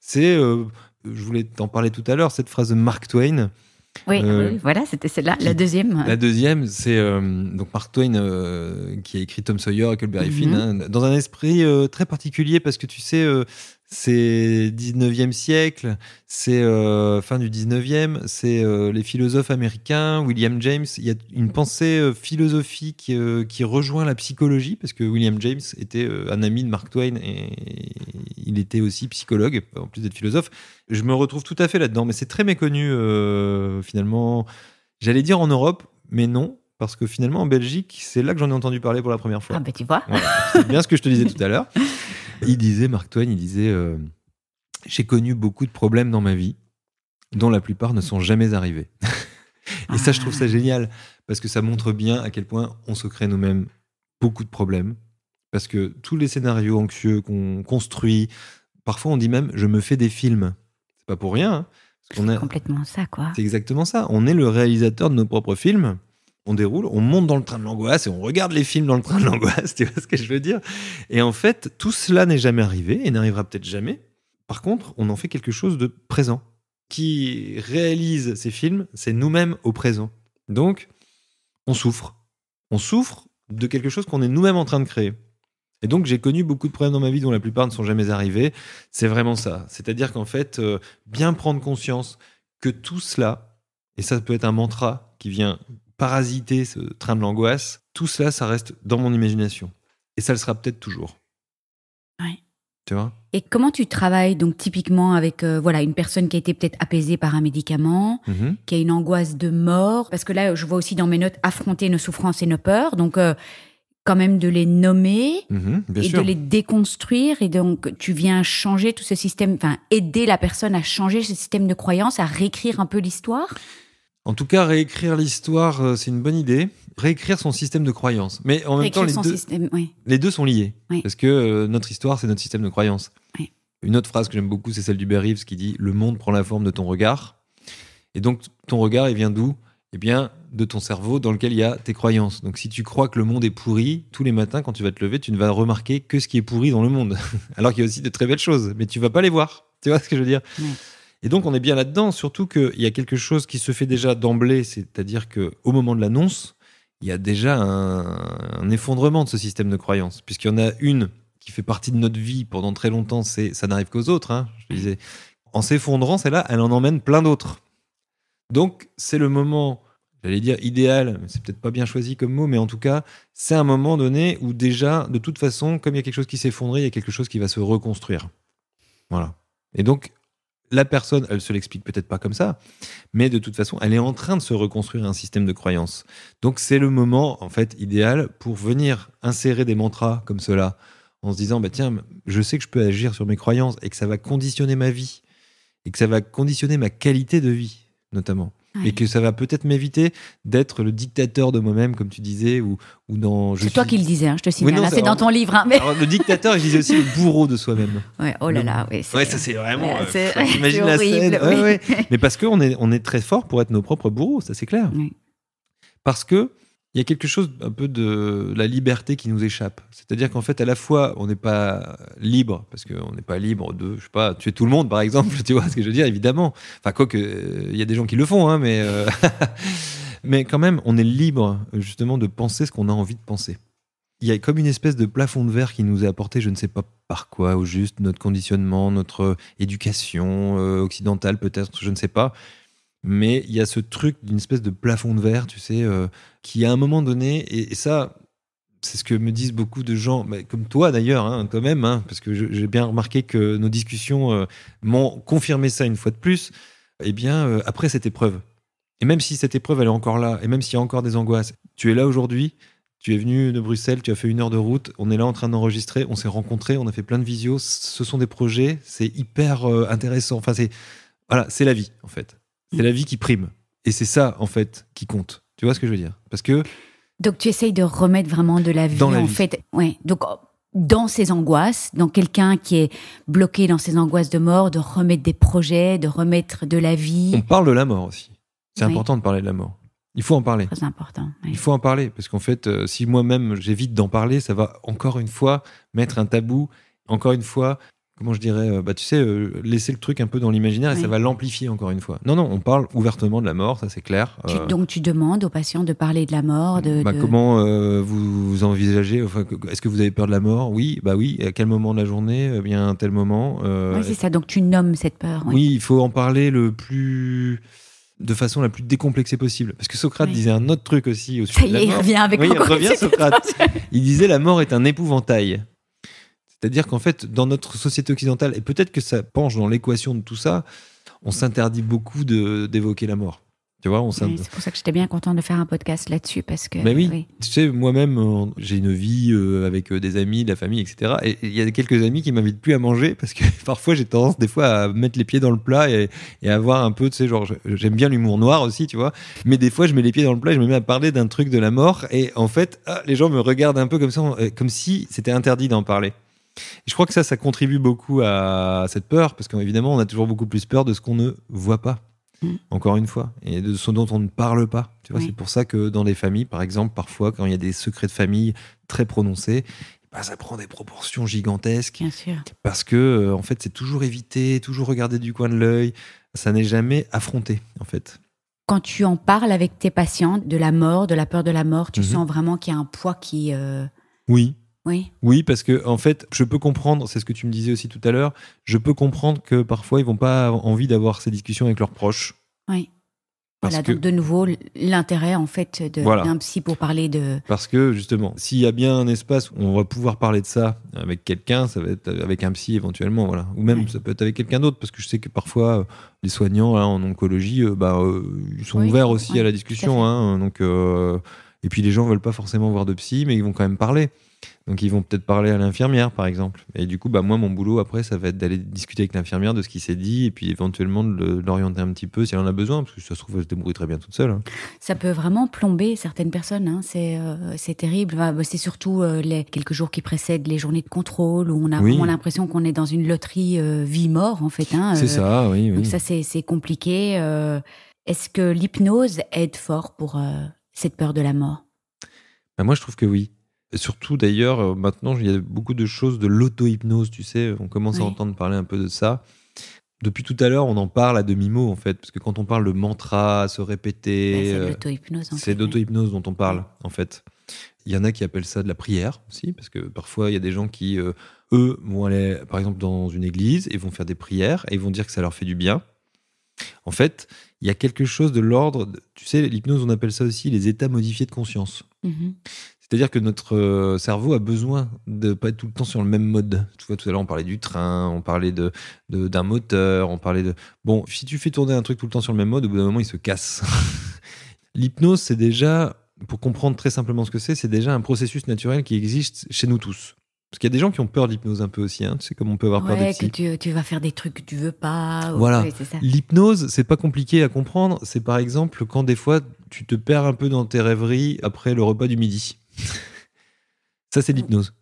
C'est, euh, je voulais t'en parler tout à l'heure, cette phrase de Mark Twain. Oui, euh, voilà, c'était celle-là, la deuxième. La deuxième, c'est euh, donc Mark Twain qui a écrit Tom Sawyer et Culberry mhm. Finn, hein, dans un esprit très particulier parce que tu sais c'est 19e siècle, c'est euh, fin du 19e, c'est euh, les philosophes américains, William James. Il y a une pensée euh, philosophique qui rejoint la psychologie, parce que William James était un ami de Mark Twain et il était aussi psychologue, en plus d'être philosophe. Je me retrouve tout à fait là-dedans, mais c'est très méconnu finalement. J'allais dire en Europe, mais non, parce que finalement en Belgique, c'est là que j'en ai entendu parler pour la première fois. Ah ben tu vois. c'est bien ce que je te disais tout à l'heure. Il disait, Mark Twain, il disait euh, J'ai connu beaucoup de problèmes dans ma vie, dont la plupart ne sont jamais arrivés. Et ça, je trouve ça ah. génial, parce que ça montre bien à quel point on se crée nous-mêmes beaucoup de problèmes. Parce que tous les scénarios anxieux qu'on construit, parfois on dit même Je me fais des films. C'est pas pour rien. Hein, c'est complètement ça, quoi. C'est exactement ça. On est le réalisateur de nos propres films on déroule, on monte dans le train de l'angoisse et on regarde les films dans le train de l'angoisse, tu vois ce que je veux dire Et en fait, tout cela n'est jamais arrivé et n'arrivera peut-être jamais. Par contre, on en fait quelque chose de présent. Qui réalise ces films, c'est nous-mêmes au présent. Donc, on souffre. On souffre de quelque chose qu'on est nous-mêmes en train de créer. Et donc, j'ai connu beaucoup de problèmes dans ma vie dont la plupart ne sont jamais arrivés. C'est vraiment ça. C'est-à-dire qu'en fait, euh, bien prendre conscience que tout cela, et ça peut être un mantra qui vient parasiter ce train de l'angoisse, tout cela, ça reste dans mon imagination. Et ça le sera peut-être toujours. Oui. Tu vois Et comment tu travailles donc typiquement avec euh, voilà une personne qui a été peut-être apaisée par un médicament, mm-hmm. qui a une angoisse de mort Parce que là, je vois aussi dans mes notes affronter nos souffrances et nos peurs. Donc euh, quand même de les nommer mm-hmm, et de les déconstruire. Et donc, tu viens changer tout ce système, enfin, aider la personne à changer ce système de croyance, à réécrire un peu l'histoire en tout cas, réécrire l'histoire, euh, c'est une bonne idée. Réécrire son système de croyance. Mais en même temps, les deux, sont liés. Parce que euh, notre histoire, c'est notre système de croyance. Une autre phrase que j'aime beaucoup, c'est celle du Reeves qui dit Le monde prend la forme de ton regard. Et donc, ton regard, il vient d'où Eh bien, de ton cerveau dans lequel il y a tes croyances. Donc, si tu crois que le monde est pourri, tous les matins, quand tu vas te lever, tu ne vas remarquer que ce qui est pourri dans le monde. Alors qu'il y a aussi de très belles choses, mais tu vas pas les voir. Tu vois ce que je veux dire et donc on est bien là-dedans, surtout qu'il y a quelque chose qui se fait déjà d'emblée, c'est-à-dire qu'au moment de l'annonce, il y a déjà un, effondrement de ce système de croyance, puisqu'il y en a une qui fait partie de notre vie pendant très longtemps, c'est ça n'arrive qu'aux autres, hein, je disais. En s'effondrant, celle-là, elle en emmène plein d'autres. Donc c'est le moment, j'allais dire idéal, mais c'est peut-être pas bien choisi comme mot, mais en tout cas, c'est un moment donné où déjà, de toute façon, comme il y a quelque chose qui s'effondre, il y a quelque chose qui va se reconstruire. Voilà. Et donc, la personne, elle se l'explique peut-être pas comme ça, mais de toute façon, elle est en train de se reconstruire un système de croyances. Donc c'est le moment en fait idéal pour venir insérer des mantras comme cela en se disant bah tiens, je sais que je peux agir sur mes croyances et que ça va conditionner ma vie et que ça va conditionner ma qualité de vie notamment. Et que ça va peut-être m'éviter d'être le dictateur de moi-même, comme tu disais, ou, ou dans. C'est toi qui le disais, hein, je te signale. Hein, c'est dans ton livre. Hein, le dictateur, je disais aussi le bourreau de soi-même. Ouais, oh là là, oui. Ouais, ça c'est vraiment. Euh, horrible, scène. mais parce qu'on est, on est très fort pour être nos propres bourreaux, ça c'est clair. Oui. Parce que il y a quelque chose un peu de la liberté qui nous échappe. C'est-à-dire qu'en fait, à la fois, on n'est pas libre, parce qu'on n'est pas libre de, je sais pas, tuer tout le monde, par exemple, tu vois ce que je veux dire, évidemment. Enfin, quoique, euh, il y a des gens qui le font, hein, mais, euh, mais quand même, on est libre, justement, de penser ce qu'on a envie de penser. Il y a comme une espèce de plafond de verre qui nous est apporté, je ne sais pas par quoi, au juste, notre conditionnement, notre éducation euh, occidentale, peut-être, je ne sais pas mais il y a ce truc d'une espèce de plafond de verre, tu sais, euh, qui à un moment donné, et, ça, c'est ce que me disent beaucoup de gens, comme toi d'ailleurs, quand hein, même hein, parce que j'ai bien remarqué que nos discussions euh, m'ont confirmé ça une fois de plus, Et eh bien, euh, après cette épreuve, et même si cette épreuve, elle est encore là, et même s'il y a encore des angoisses, tu es là aujourd'hui, tu es venu de Bruxelles, tu as fait une heure de route, on est là en train d'enregistrer, on s'est rencontrés, on a fait plein de visios, ce sont des projets, c'est hyper intéressant, enfin c'est... Voilà, c'est la vie en fait c'est la vie qui prime. Et c'est ça, en fait, qui compte. Tu vois ce que je veux dire Parce que. Donc, tu essayes de remettre vraiment de la vie, dans en fait. Ouais. Donc, oh, dans ses angoisses, dans quelqu'un qui est bloqué dans ses angoisses de mort, de remettre des projets, de remettre de la vie. On parle de la mort aussi. C'est important de parler de la mort. Il faut en parler. Très important. Il faut en parler parce qu'en fait, euh, si moi-même j'évite d'en parler, ça va encore une fois mettre un tabou, encore une fois comment je dirais, euh, bah, tu sais, euh, laisser le truc un peu dans l'imaginaire et ça va l'amplifier encore une fois. Non, non, on parle ouvertement de la mort, ça c'est clair. Euh, donc tu demandes aux patients de parler de la mort. De, bah, Comment vous, envisagez enfin, Est-ce que vous avez peur de la mort Oui, bah oui. À quel moment de la journée Bien, à tel moment. oui, c'est ça. Donc tu nommes cette peur. Oui. il faut en parler le plus de façon la plus décomplexée possible. Parce que Socrate disait un autre truc aussi au sujet de la mort. Il revient avec revient Socrate. Il disait la mort est un épouvantail. C'est-à-dire qu'en fait, dans notre société occidentale, et peut-être que ça penche dans l'équation de tout ça, on s'interdit beaucoup d'évoquer la mort. Tu vois, on c'est pour ça que j'étais bien content de faire un podcast là-dessus parce que. oui. Tu sais, moi-même, j'ai une vie euh, avec euh, des amis, de la famille, etc. Et il y a quelques amis qui m'invitent plus à manger parce que parfois j'ai tendance des fois à mettre les pieds dans le plat et, et avoir un peu, tu sais, genre j'aime bien l'humour noir aussi, tu vois. Mais des fois, je mets les pieds dans le plat, et je me mets à parler d'un truc de la mort et en fait, ah, les gens me regardent un peu comme ça, euh, comme si c'était interdit d'en parler je crois que ça, ça contribue beaucoup à cette peur, parce qu'évidemment, on a toujours beaucoup plus peur de ce qu'on ne voit pas. Mm. Encore une fois, et de ce dont on ne parle pas. c'est pour ça que dans les familles, par exemple, parfois, quand il y a des secrets de famille très prononcés, bah, ça prend des proportions gigantesques. Bien sûr. Parce que, euh, en fait, c'est toujours évité, toujours regardé du coin de l'œil. Ça n'est jamais affronté, en fait. Quand tu en parles avec tes patients de la mort, de la peur de la mort, tu mhm. sens vraiment qu'il y a un poids qui. Euh, oui. Oui. parce que en fait, je peux comprendre, c'est ce que tu me disais aussi tout à l'heure, je peux comprendre que parfois ils vont pas envie d'avoir ces discussions avec leurs proches. Oui. voilà, donc de nouveau, l'intérêt en fait d'un psy pour parler de. Parce que justement, s'il y a bien un espace où on va pouvoir parler de ça avec quelqu'un, ça va être avec un psy éventuellement, voilà. Ou même ça peut être avec quelqu'un d'autre, parce que je sais que parfois euh, les soignants en oncologie, euh, bah, euh, ils sont ouverts aussi à la discussion. Hein, donc, et puis les gens ne veulent pas forcément voir de psy, mais ils vont quand même parler. Donc ils vont peut-être parler à l'infirmière, par exemple. Et du coup, bah, moi, mon boulot, après, ça va être d'aller discuter avec l'infirmière de ce qui s'est dit, et puis éventuellement de l'orienter un petit peu si elle en a besoin, parce que ça se trouve, elle se débrouille très bien toute seule. Hein. Ça peut vraiment plomber certaines personnes, hein. euh, c'est terrible. Bah, c'est surtout euh, les quelques jours qui précèdent les journées de contrôle, où on a vraiment l'impression qu'on est dans une loterie euh, vie-mort, en fait. Hein, c'est ça, oui. Donc ça, c'est compliqué. Est-ce que l'hypnose aide fort pour cette peur de la mort bah, Moi, je trouve que oui surtout, d'ailleurs, euh, maintenant, il y a beaucoup de choses de l'auto-hypnose, tu sais, on commence à entendre parler un peu de ça. Depuis tout à l'heure, on en parle à demi-mot, en fait, parce que quand on parle de mantra, se répéter. Bah, c'est euh, l'auto-hypnose, C'est l'auto-hypnose dont on parle, en fait. Il y en a qui appellent ça de la prière aussi, parce que parfois, il y a des gens qui, euh, eux, vont aller, par exemple, dans une église et vont faire des prières et ils vont dire que ça leur fait du bien. En fait, il y a quelque chose de l'ordre. Tu sais, l'hypnose, on appelle ça aussi les états modifiés de conscience. Mm-hmm. C'est-à-dire que notre euh, cerveau a besoin de pas être tout le temps sur le même mode. Tu vois, tout à l'heure, on parlait du train, on parlait de, d'un moteur, on parlait de. Bon, si tu fais tourner un truc tout le temps sur le même mode, au bout d'un moment, il se casse. L'hypnose, c'est déjà, pour comprendre très simplement ce que c'est, c'est déjà un processus naturel qui existe chez nous tous. Parce qu'il y a des gens qui ont peur de l'hypnose un peu aussi. Hein. Tu sais, comme on peut avoir peur des psy. que tu, vas faire des trucs que tu veux pas. voilà. L'hypnose, c'est pas compliqué à comprendre. C'est par exemple quand des fois, tu te perds un peu dans tes rêveries après le repas du midi. Ça, c'est l'hypnose.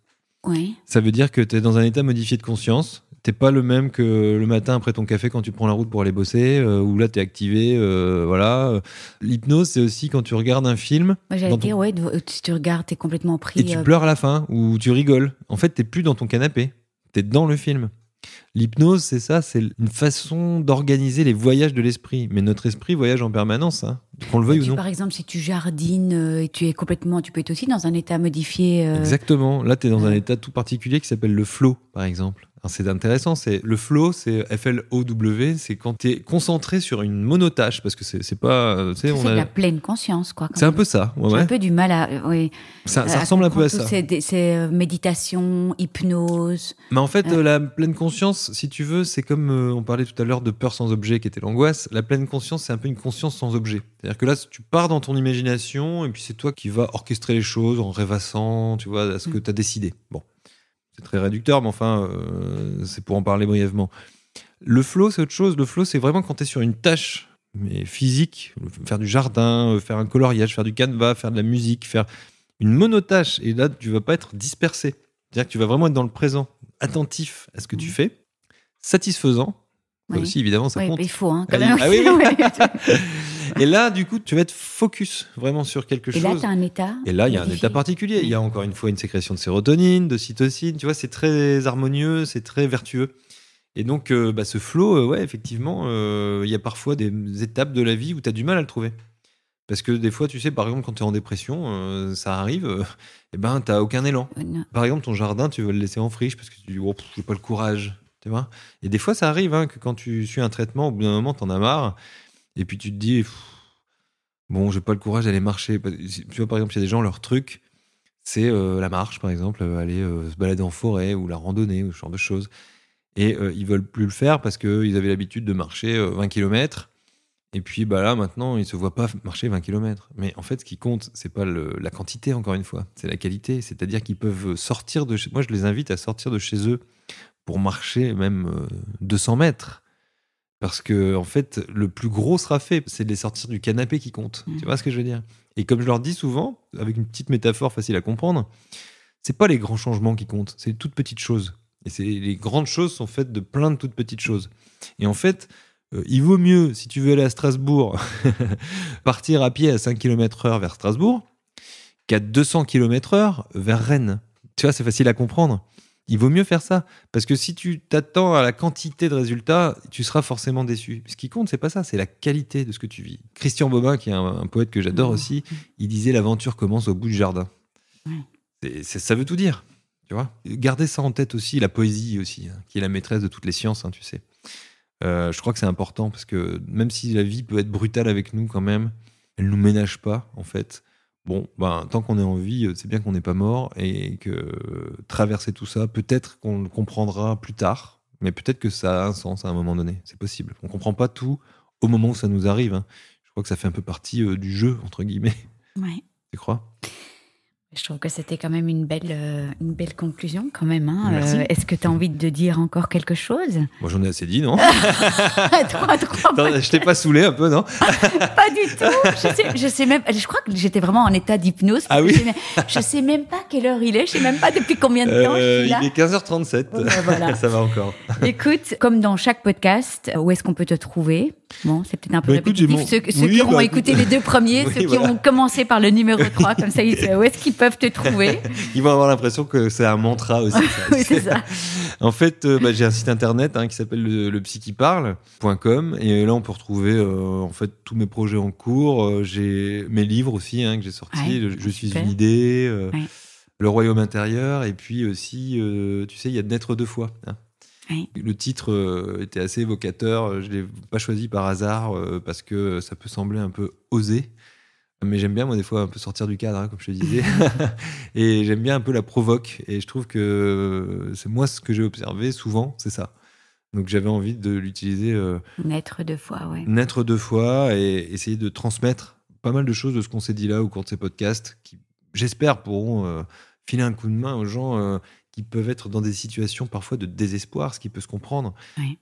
oui Ça veut dire que tu es dans un état modifié de conscience. T'es pas le même que le matin après ton café quand tu prends la route pour aller bosser, euh, ou là tu es activé, euh, voilà. L'hypnose, c'est aussi quand tu regardes un film. j'allais dire, ouais, euh, tu, tu regardes, t'es complètement pris. Et tu pleures à la fin, ou tu rigoles. En fait, t'es plus dans ton canapé, tu es dans le film. L'hypnose, c'est ça, c'est une façon d'organiser les voyages de l'esprit. Mais notre esprit voyage en permanence, hein, qu'on le veuille ou non. Par exemple, si tu jardines euh, et tu es complètement, tu peux être aussi dans un état modifié. Euh, Exactement. Là, tu es dans un état tout particulier qui s'appelle le flow, par exemple. C'est intéressant. C'est le flow, c'est F-L-O-W, c'est quand tu es concentré sur une monotâche parce que c'est pas. C'est euh, la pleine conscience, quoi. C'est un peu ça. Ouais, un peu du mal à. Euh, ça, ressemble un peu à ça. C'est euh, méditation, hypnose. Mais en fait, la pleine conscience, si tu veux, c'est comme on parlait tout à l'heure de peur sans objet qui était l'angoisse. La pleine conscience, c'est un peu une conscience sans objet. C'est-à-dire que là, tu pars dans ton imagination et puis c'est toi qui vas orchestrer les choses en rêvassant, tu vois, à ce mm. que tu as décidé. Bon c'est très réducteur, mais enfin, euh, c'est pour en parler brièvement. Le flow, c'est autre chose. Le flow, c'est vraiment quand tu es sur une tâche mais physique, faire du jardin, euh, faire un coloriage, faire du canevas, faire de la musique, faire une monotâche. Et là, tu vas pas être dispersé. C'est-à-dire que tu vas vraiment être dans le présent, attentif à ce que tu mmh. fais, satisfaisant. aussi, évidemment, ça oui, Il faut, hein, quand ah même. Ah, oui, Et là, du coup, tu vas être focus vraiment sur quelque chose. Et là, tu as un état. Et là, il y a un état particulier. Il y a encore une fois une sécrétion de sérotonine, de cytocine. Tu vois, c'est très harmonieux, c'est très vertueux. Et donc, euh, bah, ce flow, euh, ouais, effectivement, euh, il y a parfois des étapes de la vie où tu as du mal à le trouver. Parce que des fois, tu sais, par exemple, quand tu es en dépression, ça arrive, et eh ben, tu aucun élan. Oh, par exemple, ton jardin, tu veux le laisser en friche parce que tu dis, oh, j'ai pas le courage. Tu vois Et des fois, ça arrive hein, que quand tu suis un traitement, au bout d'un moment, tu en as marre. Et puis tu te dis, bon, bon, j'ai pas le courage d'aller marcher. Tu vois, par exemple, il y a des gens, leur truc, c'est euh, la marche, par exemple, euh, aller euh, se balader en forêt ou la randonnée ou ce genre de choses. Et ils ils veulent plus le faire parce qu'ils avaient l'habitude de marcher 20 km. Et puis bah là, maintenant, ils se voient pas marcher 20 km. Mais en fait, ce qui compte, c'est pas la quantité, encore une fois, c'est la qualité. C'est-à-dire qu'ils peuvent sortir de chez... Moi, je les invite à sortir de chez eux pour marcher même 200 mètres parce que, en fait, le plus gros sera fait. C'est de les sortir du canapé qui compte. Mm. Tu vois ce que je veux dire Et comme je leur dis souvent, avec une petite métaphore facile à comprendre, c'est pas les grands changements qui comptent, c'est les toutes petites choses. Et les grandes choses sont faites de plein de toutes petites choses. Et en fait, euh, il vaut mieux, si tu veux aller à Strasbourg, partir à pied à 5 km/h vers Strasbourg qu'à 200 km/h vers Rennes. Tu vois, c'est facile à comprendre. Il vaut mieux faire ça. Parce que si tu t'attends à la quantité de résultats, tu seras forcément déçu. Ce qui compte, c'est pas ça, c'est la qualité de ce que tu vis. Christian Bobin, qui est un, poète que j'adore mmh. aussi, il disait L'aventure commence au bout du jardin. ça veut tout dire. Tu vois Gardez ça en tête aussi, la poésie aussi, hein, qui est la maîtresse de toutes les sciences, hein, tu sais. Euh, je crois que c'est important parce que même si la vie peut être brutale avec nous quand même, elle nous ménage pas en fait bon, ben, tant qu'on est en vie, euh, c'est bien qu'on n'est pas mort et que euh, traverser tout ça, peut-être qu'on le comprendra plus tard, mais peut-être que ça a un sens à un moment donné. C'est possible. On ne comprend pas tout au moment où ça nous arrive. Hein. Je crois que ça fait un peu partie euh, du jeu, entre guillemets. Ouais. Tu crois je trouve que c'était quand même une belle, euh, une belle conclusion, quand même. Hein. Euh, est-ce que tu as envie de dire encore quelque chose Moi, j'en ai assez dit, non Je t'ai pas saoulé un peu, non Pas du tout. Je sais, même. Je crois que j'étais vraiment en état d'hypnose. Ah je ne je, sais même pas quelle heure il est. Je sais même pas depuis combien de temps je là. Euh, il est 15h37. Ça va encore. Écoute, comme dans chaque podcast, où est-ce qu'on peut te trouver Bon, c'est peut-être un peu bah, répétitif. ceux, qui ont bah, écouté les deux premiers, ceux qui ont commencé par le numéro 3, comme ça, ils, où est-ce qu'ils peuvent te trouver Ils vont avoir l'impression que c'est un mantra aussi. en fait, euh, bah, j'ai un site internet hein, qui s'appelle le, et là, on peut retrouver euh, en fait tous mes projets en cours. Euh, j'ai mes livres aussi hein, que j'ai sortis. je suis une idée. le royaume intérieur, et puis aussi, tu sais, il y a de naître deux fois. Hein. Le titre euh, était assez évocateur. Euh, je ne l'ai pas choisi par hasard euh, parce que ça peut sembler un peu osé. Mais j'aime bien, moi, des fois, un peu sortir du cadre, hein, comme je te disais. et j'aime bien un peu la provoque. Et je trouve que c'est moi ce que j'ai observé souvent, c'est ça. Donc j'avais envie de l'utiliser. naître deux fois, oui. Naître deux fois et essayer de transmettre pas mal de choses de ce qu'on s'est dit là au cours de ces podcasts qui, j'espère, pourront filer un coup de main aux gens qui peuvent être dans des situations parfois de désespoir, ce qui peut se comprendre.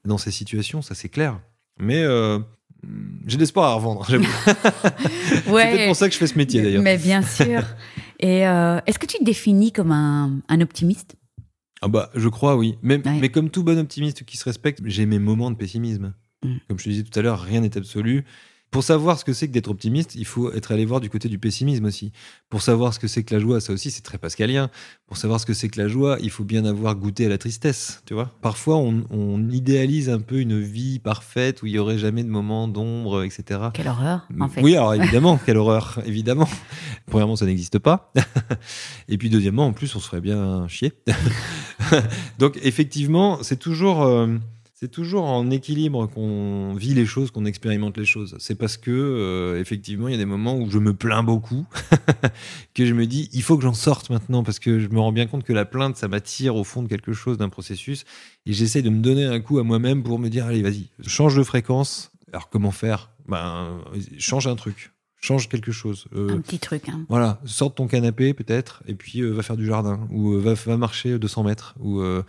Dans ces situations, ça c'est clair. Mais euh, mm, j'ai de l'espoir à revendre. c'est peut-être pour ça que je fais ce métier d'ailleurs. Mais bien sûr. Et euh, est-ce que tu te définis comme un, optimiste ah bah, je crois, oui. Mais, mais comme tout bon optimiste qui se respecte, j'ai mes moments de pessimisme. Mm. Comme je te disais tout à l'heure, rien n'est absolu pour savoir ce que c'est que d'être optimiste, il faut être allé voir du côté du pessimisme aussi. Pour savoir ce que c'est que la joie, ça aussi c'est très pascalien. Pour savoir ce que c'est que la joie, il faut bien avoir goûté à la tristesse, tu vois. Parfois on, idéalise un peu une vie parfaite où il y aurait jamais de moments d'ombre, etc. Quelle horreur, en fait. Oui, alors évidemment, quelle horreur, évidemment. Premièrement, ça n'existe pas. Et puis deuxièmement, en plus, on serait bien chier. Donc effectivement, c'est toujours... Euh, c'est toujours en équilibre qu'on vit les choses, qu'on expérimente les choses. C'est parce que, euh, effectivement, il y a des moments où je me plains beaucoup, que je me dis, il faut que j'en sorte maintenant, parce que je me rends bien compte que la plainte, ça m'attire au fond de quelque chose, d'un processus, et j'essaie de me donner un coup à moi-même pour me dire, allez, vas-y, change de fréquence. Alors, comment faire Ben, change un truc change quelque chose. Euh, un petit truc. Hein. Voilà, sorte ton canapé peut-être, et puis euh, va faire du jardin, ou va, va, marcher 200 mètres, ou un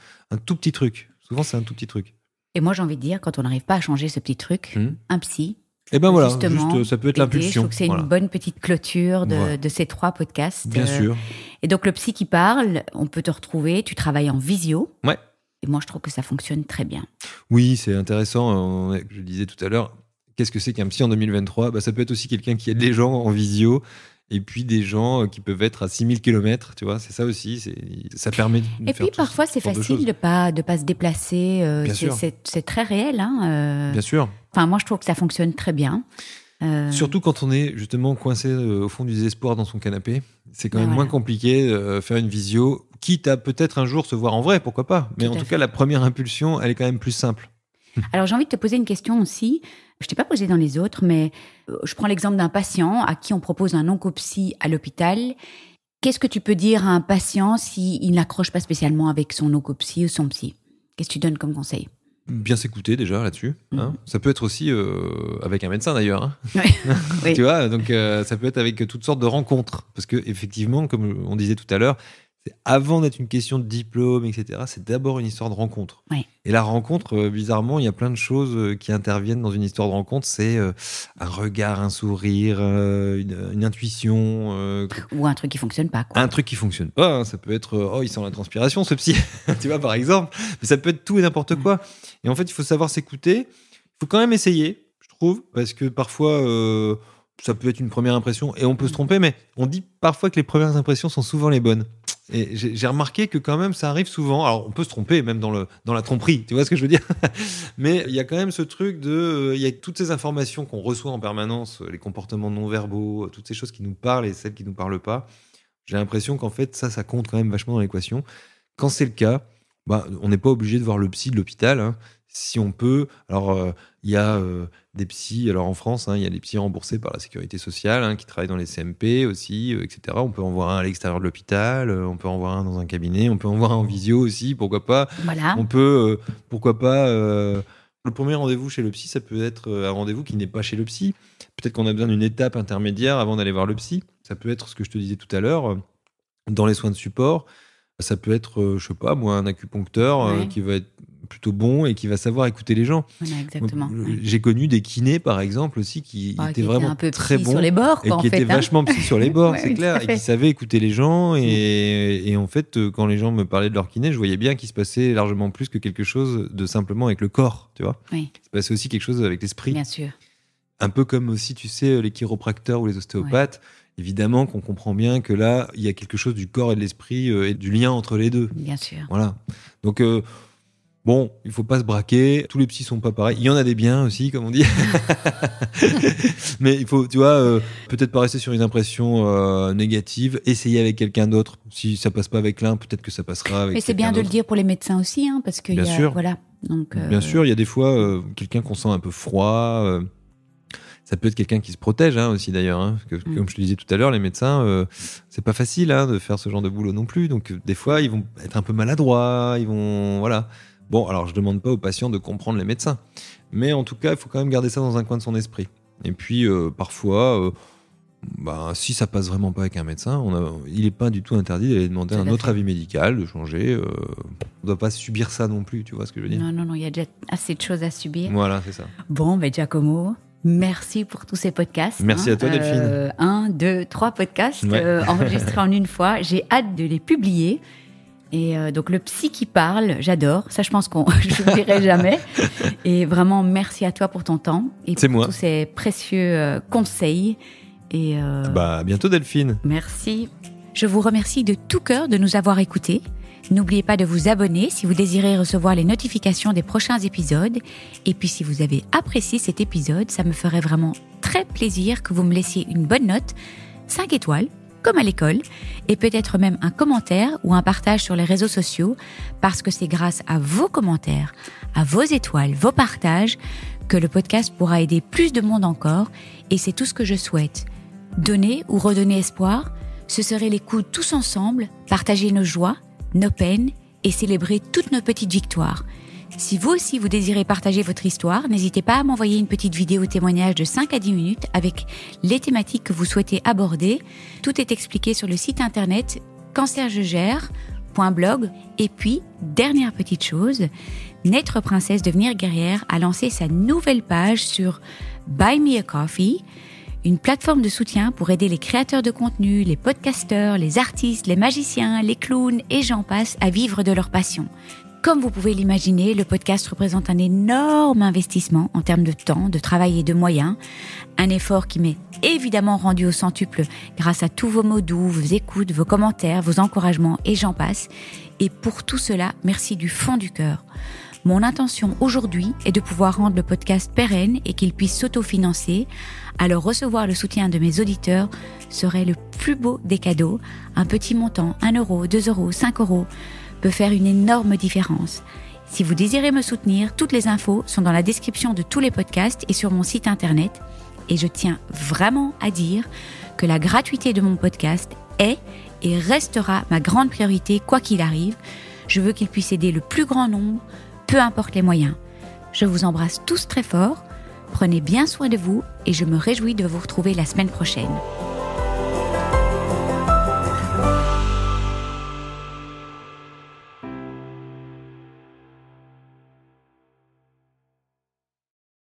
tout petit truc. Souvent, c'est un tout petit truc. Et moi, j'ai envie de dire, quand on n'arrive pas à changer ce petit truc, hmm. un psy. Et eh ben voilà, ça peut être l'impulsion. Je trouve que c'est une bonne petite clôture de, ces trois podcasts. Bien euh, sûr. Et donc, le psy qui parle, on peut te retrouver. Tu travailles en visio. Ouais. Et moi, je trouve que ça fonctionne très bien. Oui, c'est intéressant. Je disais tout à l'heure, qu'est-ce que c'est qu'un psy en 2023 bah, Ça peut être aussi quelqu'un qui aide des gens en visio et puis des gens euh, qui peuvent être à 6000 km, tu vois, c'est ça aussi, ça permet de Et puis parfois c'est facile de, ne pas de pas se déplacer, euh, c'est très réel hein, euh. Bien sûr. Enfin moi je trouve que ça fonctionne très bien. Surtout quand on est justement coincé au fond du désespoir dans son canapé, c'est quand ben même moins compliqué de faire une visio, quitte à peut-être un jour se voir en vrai, pourquoi pas. Mais en tout cas, la première impulsion, elle est quand même plus simple. Alors j'ai envie de te poser une question aussi. Je t'ai pas posé dans les autres, mais euh, je prends l'exemple d'un patient à qui on propose un oncopsie à l'hôpital. Qu'est-ce que tu peux dire à un patient s'il n'accroche pas spécialement avec son oncopsie ou son psy Qu'est-ce que tu donnes comme conseil Bien s'écouter déjà là-dessus. Hein. Mhm. Ça peut être aussi euh, avec un médecin d'ailleurs. Hein. tu vois, donc euh, ça peut être avec toutes sortes de rencontres. Parce que effectivement, comme on disait tout à l'heure, avant d'être une question de diplôme, etc., c'est d'abord une histoire de rencontre. Et la rencontre, euh, bizarrement, il y a plein de choses euh, qui interviennent dans une histoire de rencontre. C'est euh, un regard, un sourire, une, intuition. Ou un truc qui fonctionne pas. Un truc qui fonctionne pas. Hein. Ça peut être oh, il sent la transpiration, ce psy, tu vois, par exemple. Mais ça peut être tout et n'importe mm. quoi. Et en fait, il faut savoir s'écouter. Il faut quand même essayer, je trouve, parce que parfois ça peut être une première impression et on peut se tromper, mais on dit parfois que les premières impressions sont souvent les bonnes. Et j'ai remarqué que quand même, ça arrive souvent. Alors, on peut se tromper, même dans, le, dans la tromperie, tu vois ce que je veux dire Mais il y a quand même ce truc de. Euh, il y a toutes ces informations qu'on reçoit en permanence, euh, les comportements non verbaux, euh, toutes ces choses qui nous parlent et celles qui ne nous parlent pas. J'ai l'impression qu'en fait, ça, ça compte quand même vachement dans l'équation. Quand c'est le cas, bah, on n'est pas obligé de voir le psy de l'hôpital. Hein. Si on peut, alors euh, il y a euh, des psys, alors en France, hein, il y a des psys remboursés par la sécurité sociale hein, qui travaillent dans les CMP aussi, euh, etc. On peut en voir un à l'extérieur de l'hôpital, on peut en voir un dans un cabinet, on peut en voir un en visio aussi, pourquoi pas. On peut, pourquoi pas. le premier rendez-vous chez le psy, ça peut être un rendez-vous qui n'est pas chez le psy. Peut-être qu'on a besoin d'une étape intermédiaire avant d'aller voir le psy. Ça peut être ce que je te disais tout à l'heure, dans les soins de support. Ça peut être, euh, je sais pas, moi, un acupuncteur euh, qui va être plutôt bon et qui va savoir écouter les gens. Euh, j'ai connu des kinés, par exemple, aussi, qui bah, étaient vraiment très bons. sur les bords, Et qui étaient hein. vachement petits sur les bords, c'est clair. Et qui savaient écouter les gens. Mm. Et, en fait, quand les gens me parlaient de leur kiné, je voyais bien qu'il se passait largement plus que quelque chose de simplement avec le corps, tu vois. Il se passait aussi quelque chose avec l'esprit. Bien sûr. Un peu comme aussi, tu sais, les chiropracteurs ou les ostéopathes évidemment qu'on comprend bien que là, il y a quelque chose du corps et de l'esprit euh, et du lien entre les deux. Bien sûr. Voilà. Donc, euh, bon, il faut pas se braquer. Tous les psys sont pas pareils. Il y en a des biens aussi, comme on dit. Mais il faut, tu vois, euh, peut-être pas rester sur une impression négative. Essayer avec quelqu'un d'autre. Si ça passe pas avec l'un, peut-être que ça passera avec. Mais c'est bien de le dire pour les médecins aussi, hein, parce que. y a, Voilà. Donc, Bien sûr, il y a des fois quelqu'un qu'on sent un peu froid ça peut être quelqu'un qui se protège hein, aussi d'ailleurs. Hein, mm. Comme je te disais tout à l'heure, les médecins, euh, c'est pas facile hein, de faire ce genre de boulot non plus. Donc euh, des fois, ils vont être un peu maladroits, ils vont voilà. Bon, alors je demande pas aux patients de comprendre les médecins, mais en tout cas, il faut quand même garder ça dans un coin de son esprit. Et puis euh, parfois. Bah, si ça passe vraiment pas avec un médecin, on il n'est pas du tout interdit d'aller demander un autre avis médical, de changer. on ne doit pas subir ça non plus, tu vois ce que je veux dire Non, non, non, il y a déjà assez de choses à subir. Voilà, c'est ça. Bon, ben Giacomo, Merci pour tous ces podcasts. Merci hein. à toi, euh, Delphine. un, deux, trois podcasts euh, enregistrés en une fois. J'ai hâte de les publier. Et euh, donc, le psy qui parle, j'adore. Ça, je pense qu'on je dirai jamais. Et vraiment, merci à toi pour ton temps et pour tous ces précieux conseils. Et bah, bientôt, Delphine. Merci. Je vous remercie de tout cœur de nous avoir écoutés. N'oubliez pas de vous abonner si vous désirez recevoir les notifications des prochains épisodes. Et puis si vous avez apprécié cet épisode, ça me ferait vraiment très plaisir que vous me laissiez une bonne note, 5 étoiles, comme à l'école, et peut-être même un commentaire ou un partage sur les réseaux sociaux, parce que c'est grâce à vos commentaires, à vos étoiles, vos partages, que le podcast pourra aider plus de monde encore, et c'est tout ce que je souhaite. Donner ou redonner espoir, ce serait les coups tous ensemble, partager nos joies, nos peines et célébrer toutes nos petites victoires. Si vous aussi vous désirez partager votre histoire, n'hésitez pas à m'envoyer une petite vidéo témoignage de 5 à 10 minutes avec les thématiques que vous souhaitez aborder. Tout est expliqué sur le site internet cancergegère.blog. Et puis, dernière petite chose, Naître princesse devenir guerrière a lancé sa nouvelle page sur Buy Me a Coffee une plateforme de soutien pour aider les créateurs de contenu, les podcasteurs, les artistes, les magiciens, les clowns et j'en passe à vivre de leur passion. Comme vous pouvez l'imaginer, le podcast représente un énorme investissement en termes de temps, de travail et de moyens. Un effort qui m'est évidemment rendu au centuple grâce à tous vos mots doux, vos écoutes, vos commentaires, vos encouragements et j'en passe. Et pour tout cela, merci du fond du cœur. Mon intention aujourd'hui est de pouvoir rendre le podcast pérenne et qu'il puisse s'autofinancer. Alors recevoir le soutien de mes auditeurs serait le plus beau des cadeaux. Un petit montant, 1 euro, 2 euros, 5 euros, peut faire une énorme différence. Si vous désirez me soutenir, toutes les infos sont dans la description de tous les podcasts et sur mon site internet. Et je tiens vraiment à dire que la gratuité de mon podcast est et restera ma grande priorité quoi qu'il arrive. Je veux qu'il puisse aider le plus grand nombre peu importe les moyens. Je vous embrasse tous très fort, prenez bien soin de vous et je me réjouis de vous retrouver la semaine prochaine.